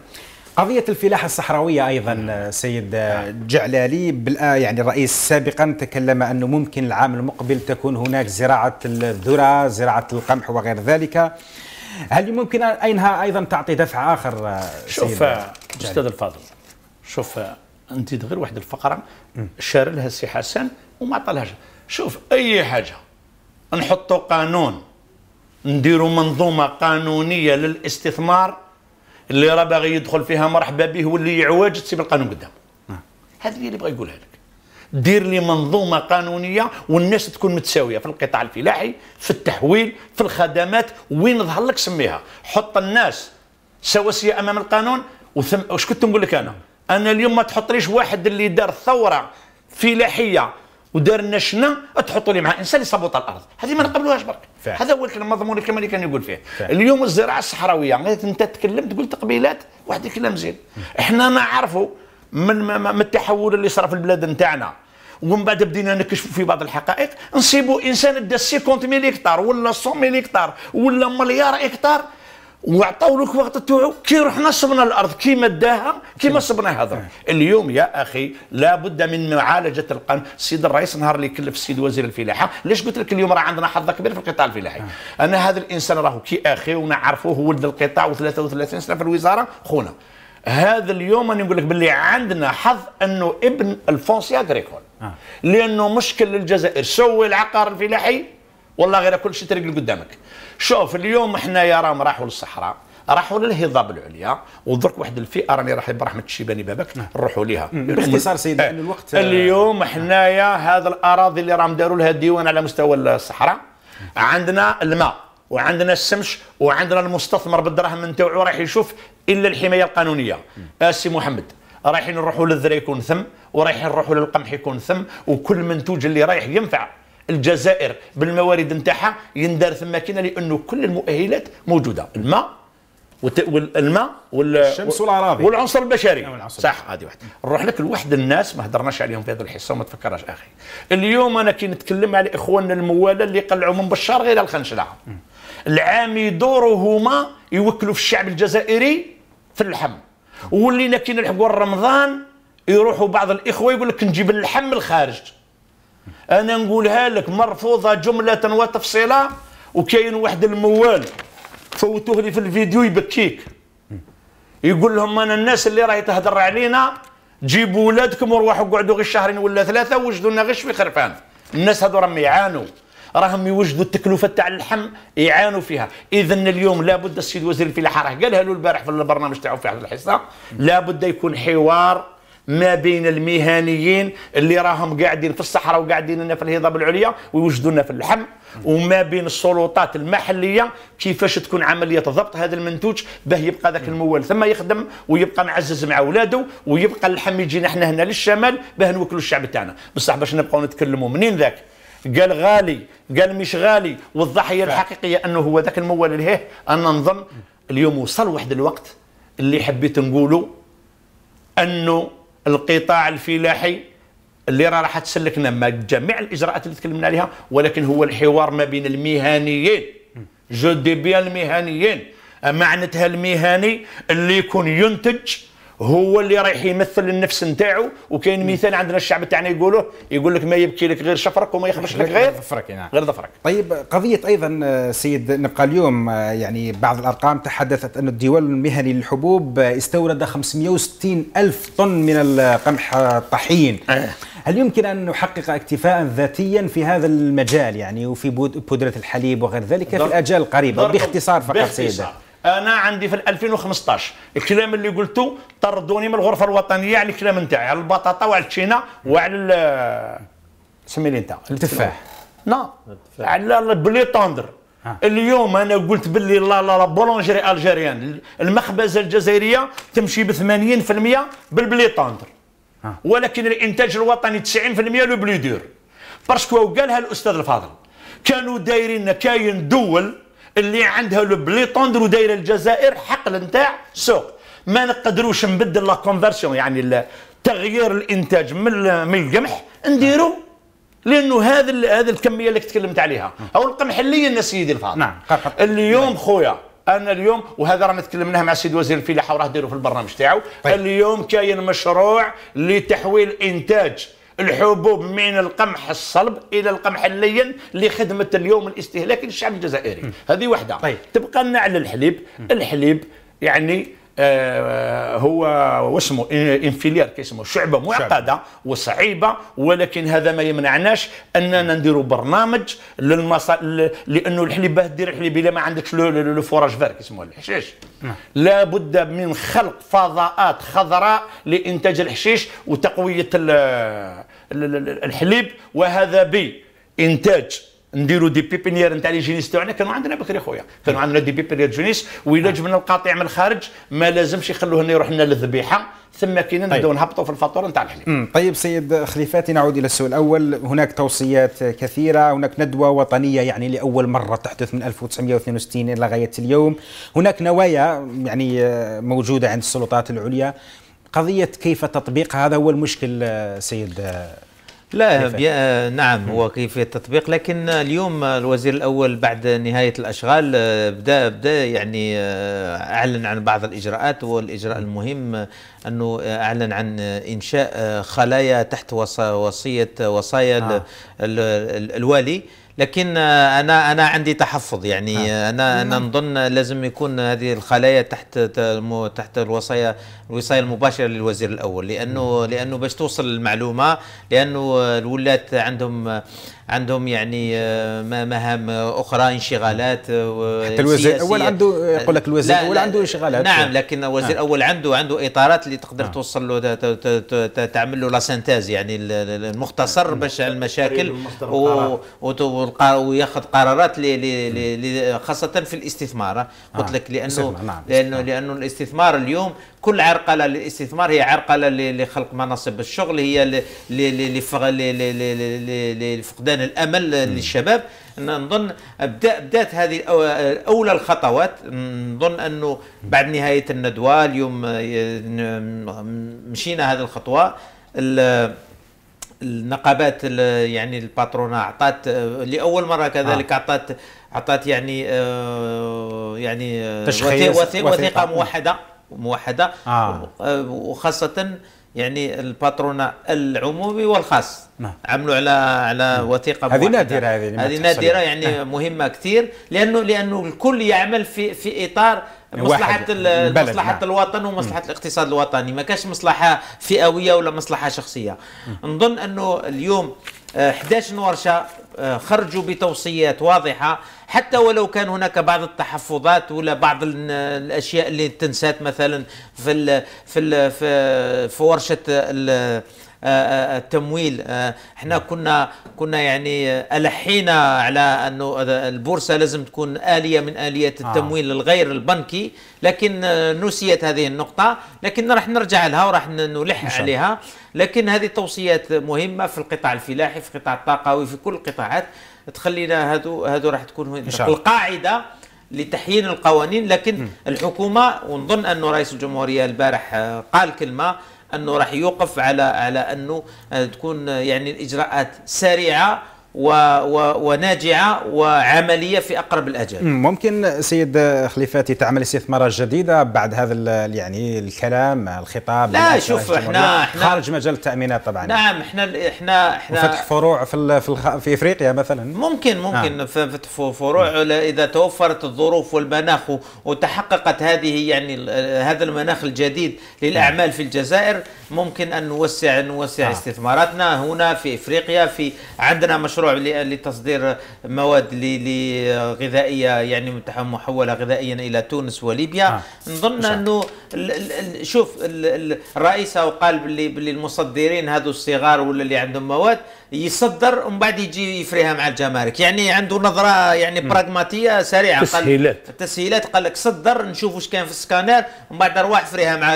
قضية الفلاحة الصحراوية أيضا سيد جعلالي يعني الرئيس سابقا تكلم أنه ممكن العام المقبل تكون هناك زراعة الذرة زراعة القمح وغير ذلك هل يمكن أينها أيضا تعطي دفع آخر شوف أستاذ الفاضل شوف أنت غير واحد الفقرة شار لها السي حسن وما عطالهاش شوف اي حاجه نحطوا قانون نديروا منظومه قانونيه للاستثمار اللي راه باغي يدخل فيها مرحبا به واللي يعوج تسيب القانون قدام نعم. هذه اللي بغى يقولها لك دير لي منظومه قانونيه والناس تكون متساويه في القطاع الفلاحي في التحويل في الخدمات وين ظهر لك سميها حط الناس سواسيه امام القانون وثم... واش كنت نقول لك انا انا اليوم ما تحطليش واحد اللي دار ثوره فلاحيه ودار لنا شنا تحطوا لي مع انسان يصبط الارض هذه ما نقبلوهاش برك هذا هو المضمون الكلمه اللي كان يقول فيه فعلا. اليوم الزراعه الصحراويه انت تكلمت قلت تقبيلات واحد الكلام زين احنا نعرفوا من من التحول اللي صار في البلاد نتاعنا ومن بعد بدينا نكشفوا في بعض الحقائق نصيبوا انسان دا 50 ميلي هكتار ولا 100 ميلي هكتار ولا مليار هكتار وعطاو لك وقت تاعو كي رحنا صبنا الارض مداها كي كيما صبنا هذا إيه. اليوم يا اخي لابد من معالجه القانون السيد الرئيس نهار اللي كلف السيد وزير الفلاحه ليش قلت لك اليوم راه عندنا حظ كبير في القطاع الفلاحي آه. انا هذا الانسان راهو كي اخي ونعرفوه ولد القطاع و33 سنه في الوزاره خونا هذا اليوم انا نقول لك باللي عندنا حظ انه ابن الفونسي اغريكول آه. لانه مشكل للجزائر سوي العقار الفلاحي والله غير كل شيء ترقل قدامك شوف اليوم حنايا راهم راحوا للصحراء راحوا للهضاب العليا ودرك واحد الفئه راني راح برحمه الشيباني بابك نروحوا نعم. ليها باختصار سيدي إيه. لان الوقت آه، اليوم نعم. حنايا هذا الاراضي اللي راهم داروا لها الديوان على مستوى الصحراء عندنا الماء وعندنا السمش وعندنا المستثمر بالدراهم نتاعو راح يشوف الا الحمايه القانونيه اسي آه، محمد رايحين نروحوا للذرا يكون ثم ورايحين نروحوا للقمح يكون ثم وكل منتوج اللي رايح ينفع الجزائر بالموارد نتاعها يندار ثم كاين لانه كل المؤهلات موجوده الماء والماء وال... الشمس والعنصر البشري نعم، صح هذه أيوة. واحده نروح لك لواحد الناس ما هدرناش عليهم في هذه الحصه وما تفكرناش اخي اليوم انا كي نتكلم على اخواننا المواله اللي قلعوا من بشار غير الخنشله العام يدوروا هما يوكلوا في الشعب الجزائري في اللحم ولينا كي نلحقوا رمضان يروحوا بعض الاخوه يقول لك نجيب اللحم من الخارج انا نقولها لك مرفوضه جمله وتفصيلا وكاين واحد الموال فوتوه لي في الفيديو يبكيك يقول لهم انا الناس اللي راهي تهضر علينا جيبوا ولادكم وروحوا قعدوا غير شهرين ولا ثلاثه وجدوا لنا غير في خرفان الناس هذو راهم يعانوا راهم يوجدوا التكلفه تاع اللحم يعانوا فيها اذا اليوم لابد السيد وزير الفلاحه راه قالها له البارح في البرنامج تاعو في احد الحصه لابد يكون حوار ما بين المهنيين اللي راهم قاعدين في الصحراء وقاعدين لنا في الهضاب العليا ويوجدوا في اللحم وما بين السلطات المحليه كيفاش تكون عمليه ضبط هذا المنتوج باه يبقى ذاك الموال ثم يخدم ويبقى معزز مع ولاده ويبقى اللحم يجينا احنا هنا للشمال باه نوكلوا الشعب تاعنا بصح باش نبقاو نتكلموا منين ذاك قال غالي قال مش غالي والضحيه الحقيقيه انه هو ذاك الموال اللي انا نظن اليوم وصل واحد الوقت اللي حبيت نقوله انه القطاع الفلاحي اللي راه راح تسلكنا مع جميع الاجراءات اللي تكلمنا عليها ولكن هو الحوار ما بين المهنيين جو دي بيان المهنيين معناتها المهني اللي يكون ينتج هو اللي رايح يمثل النفس نتاعو وكاين مثال عندنا الشعب تاعنا يقولوه يقول لك ما يبكي لك غير شفرك وما يخرج لك غير ظفرك يعني. غير ظفرك طيب قضيه ايضا آه، سيد نبقى اليوم آه، يعني بعض الارقام تحدثت ان الديوان المهني للحبوب آه، استورد 560 الف طن من القمح الطحين هل يمكن ان نحقق اكتفاء ذاتيا في هذا المجال يعني وفي بودره الحليب وغير ذلك في الاجال القريبه باختصار فقط سيدي انا عندي في 2015 الكلام اللي قلته طردوني من الغرفه الوطنيه على الكلام نتاعي على البطاطا وعلى التشينا وعلى سمي لي انت التفاح نو على البلي طوندر آه. اليوم انا قلت باللي لا لا لا بولونجري الجيريان المخبزه الجزائريه تمشي ب 80% بالبلي طوندر آه. ولكن الانتاج الوطني 90% لو بلي دور باسكو قالها الاستاذ الفاضل كانوا دايرين كاين دول اللي عندها لو بليطوندر ودايره الجزائر حقل نتاع سوق ما نقدروش نبدل لا كونفرسيون يعني تغيير الانتاج من من القمح نديرو لانه هذا هذا الكميه اللي تكلمت عليها او القمح اللي سيدي الفاضل نعم اليوم خويا انا اليوم وهذا رانا تكلمناه مع السيد وزير الفلاحه وراه ديروا في البرنامج تاعو طيب. اليوم كاين مشروع لتحويل انتاج الحبوب من القمح الصلب الى القمح اللين لخدمه اليوم الاستهلاكي للشعب الجزائري هذه وحده طيب. تبقى لنا على الحليب الحليب يعني آه، هو واسمه انفيلير كيسموه شعبه معقده وصعيبه ولكن هذا ما يمنعناش اننا نديروا برنامج للمصا لانه الحليب باه دير الحليب الا ما عندكش لو فوراج فير كيسموه الحشيش نعم. لابد من خلق فضاءات خضراء لانتاج الحشيش وتقويه الحليب وهذا بانتاج نديروا دي بيبينير نتاع لي جينيس تاعنا كانوا عندنا بكري خويا كانوا عندنا دي بيبينير جينيس وإلا نعم. جبنا القاطع من الخارج ما لازمش يخلوه هنا يروح لنا للذبيحه ثم كنا طيب. نبداو نهبطوا في الفاتوره نتاع الحليب. طيب سيد خليفاتي نعود الى السؤال الاول، هناك توصيات كثيره، هناك ندوه وطنيه يعني لاول مره تحدث من 1962 الى غايه اليوم، هناك نوايا يعني موجوده عند السلطات العليا، قضيه كيف تطبيق هذا هو المشكل سيد لا آه، نعم هو كيفية التطبيق لكن اليوم الوزير الأول بعد نهاية الأشغال آه، بدأ, بدأ يعني آه، أعلن عن بعض الإجراءات والإجراء المهم أنه أعلن عن إنشاء خلايا تحت وصية وصايا آه. الوالي لكن آه، انا انا عندي تحفظ يعني نعم. ها. آه، انا انا نعم. نظن لازم يكون هذه الخلايا تحت تحت الوصايا الوصايه المباشره للوزير الاول لانه نعم. لانه باش توصل المعلومه لانه الولات عندهم عندهم يعني آه، مهام اخرى انشغالات آه، حتى الوزير الاول عنده يقول لك الوزير الاول عنده انشغالات نعم لكن الوزير الاول نعم. عنده عنده اطارات اللي تقدر آه. توصل له تعمل له لا سنتاز يعني المختصر نعم. باش المشاكل وياخذ قرارات لي لي خاصه في الاستثمار قلت لك لانه لانه لانه الاستثمار اليوم كل عرقله للاستثمار هي عرقله لخلق مناصب الشغل هي لفقدان الامل للشباب نظن بدا بدات هذه اولى الخطوات نظن انه بعد نهايه الندوه اليوم آه، مشينا هذه الخطوه النقابات يعني الباترونا اعطت آه، لاول مره كذلك آه. اعطت اعطت يعني يعني تشخيص وثيقه, وثيقة موحده موحده آه. آه. وخاصه يعني الباترونا العمومي والخاص نعم. عملوا على على نعم. وثيقه هذه نادره هذه هذه نادره يعني نعم. مهمه كثير لانه لانه الكل يعمل في في اطار مصلحه نعم. مصلحه نعم. الوطن ومصلحه م. الاقتصاد الوطني ما كانش مصلحه فئويه ولا مصلحه شخصيه م. نظن انه اليوم 11 آه، ورشه آه، خرجوا بتوصيات واضحه حتى ولو كان هناك بعض التحفظات ولا بعض الاشياء اللي تنسات مثلا في الـ في ال في, في ورشه التمويل آه، احنا كنا كنا يعني آه، الحينا على انه البورصه لازم تكون اليه من اليات آه. التمويل الغير البنكي لكن نسيت هذه النقطه لكن راح نرجع لها وراح نلح عليها لكن هذه توصيات مهمه في القطاع الفلاحي في القطاع الطاقوي في كل القطاعات تخلينا هذو هذو راح تكون القاعده لتحيين القوانين لكن م. الحكومه ونظن انه رئيس الجمهوريه البارح قال كلمه انه راح يوقف على على انه آه، تكون آه، يعني الاجراءات سريعه و و وناجعه وعمليه في اقرب الاجل. ممكن سيد خليفاتي تعمل استثمارات جديده بعد هذا يعني الكلام الخطاب لا شوف احنا خارج مجال التامينات طبعا نعم احنا احنا احنا فتح فروع في في افريقيا مثلا ممكن ممكن نعم. فتح فروع اذا توفرت الظروف والمناخ وتحققت هذه يعني هذا المناخ الجديد للاعمال في الجزائر ممكن ان نوسع نوسع آه. استثماراتنا هنا في افريقيا في عندنا مشروع لتصدير مواد غذائيه يعني محوله غذائيا الى تونس وليبيا آه. نظن انه شوف الرئيس او قال باللي باللي المصدرين هذو الصغار ولا اللي عندهم مواد يصدر ومن بعد يجي يفريها مع الجمارك يعني عنده نظره يعني براغماتيه سريعه تسهيلات تسهيلات قال لك صدر نشوف واش كان في السكانر ومن بعد روح فريها مع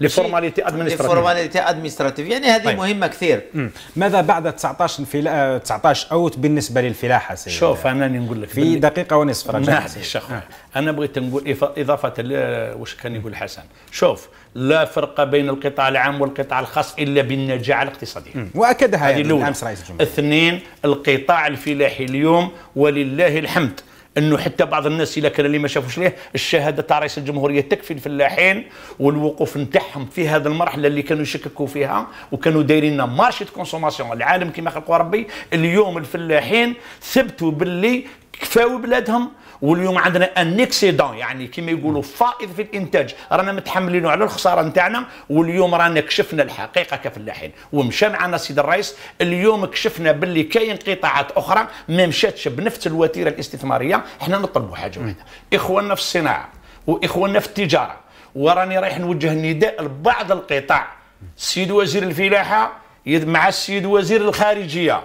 لي فورماليتي ادمنستراتيف فورماليتي ادمنستراتيف يعني هذه طيب. مهمه كثير مم. ماذا بعد 19 فيلا... 19 اوت بالنسبه للفلاحه سيدي شوف انا نقول لك في دقيقه ونصف رجاء انا بغيت نقول اضافه واش كان يقول حسن شوف لا فرق بين القطاع العام والقطاع الخاص الا بالنجاعه الاقتصاديه واكدها يعني رئيس الجمهوريه اثنين القطاع الفلاحي اليوم ولله الحمد انه حتى بعض الناس الا كان اللي ما شافوش ليه الشهاده تاع رئيس الجمهوريه تكفي الفلاحين والوقوف نتاعهم في هذه المرحله اللي كانوا يشككوا فيها وكانوا دايرين لنا مارشي كونسوماسيون العالم كما خلقوا ربي اليوم الفلاحين ثبتوا باللي كفاوا بلادهم واليوم عندنا ان اكسيدون يعني كما يقولوا فائض في الانتاج رانا متحملينه على الخساره نتاعنا واليوم رانا كشفنا الحقيقه كفلاحين ومشى معنا السيد الرئيس اليوم كشفنا باللي كاين قطاعات اخرى ما مشاتش بنفس الوتيره الاستثماريه احنا نطلبوا حاجه واحده اخواننا في الصناعه واخواننا في التجاره وراني رايح نوجه النداء لبعض القطاع السيد وزير الفلاحه مع السيد وزير الخارجيه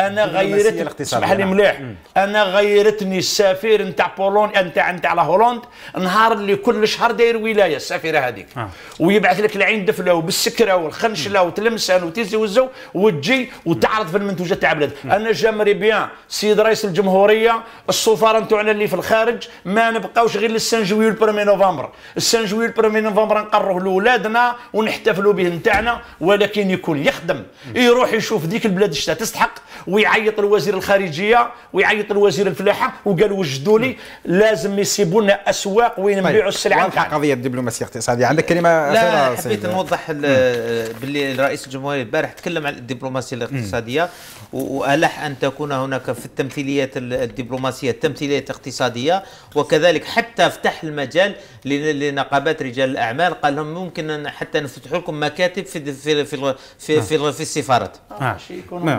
نعم. انا غيرت اسمح لي مليح انا غيرتني السفير نتاع بولون نتاع نتاع هولندا نهار اللي كل شهر داير ولايه السفيره هذيك آه. ويبعث لك العين دفله وبالسكره والخنشله وتلمسان وتيزي وزو وتجي وتعرض في المنتوجات تاع بلاد انا جامري بيان سيد رئيس الجمهوريه السفاره نتاعنا اللي في الخارج ما نبقاوش غير للسان جويل برمي نوفمبر السان جويل برمي نوفمبر نقروه لولادنا ونحتفلوا به نتاعنا ولكن يكون يخدم يروح يشوف ديك البلاد اش تستحق ويعيط الوزير الخارجيه ويعيط الوزير الفلاحه وقال وجدوا لي لازم يسيبوا لنا اسواق وين طيب، نبيعوا طيب. السلعه نتاعنا قضيه الدبلوماسيه الاقتصاديه عندك كلمه لا حبيت نوضح باللي الرئيس الجمهوريه البارح تكلم عن الدبلوماسيه الاقتصاديه والح ان تكون هناك في التمثيليات الدبلوماسيه التمثيليات الاقتصاديه وكذلك حتى فتح المجال لنقابات رجال الاعمال قال لهم ممكن حتى نفتح لكم مكاتب في في في في, نعم. في, في السفارات آه.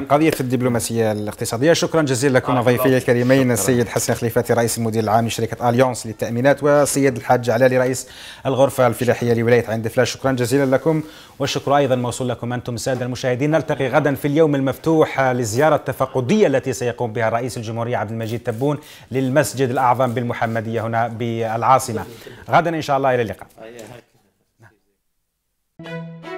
قضيه الدبلوماسيه الدبلوماسية الاقتصادية شكرا جزيلا لكم ضيفي الكريمين السيد حسن خليفاتي رئيس المدير العام لشركة أليونس للتأمينات والسيد الحاج علالي رئيس الغرفة الفلاحية لولاية عين دفلا شكرا جزيلا لكم والشكر أيضا موصول لكم أنتم السادة المشاهدين نلتقي غدا في اليوم المفتوح للزيارة التفقدية التي سيقوم بها رئيس الجمهورية عبد المجيد تبون للمسجد الأعظم بالمحمدية هنا بالعاصمة غدا إن شاء الله إلى اللقاء أيوة،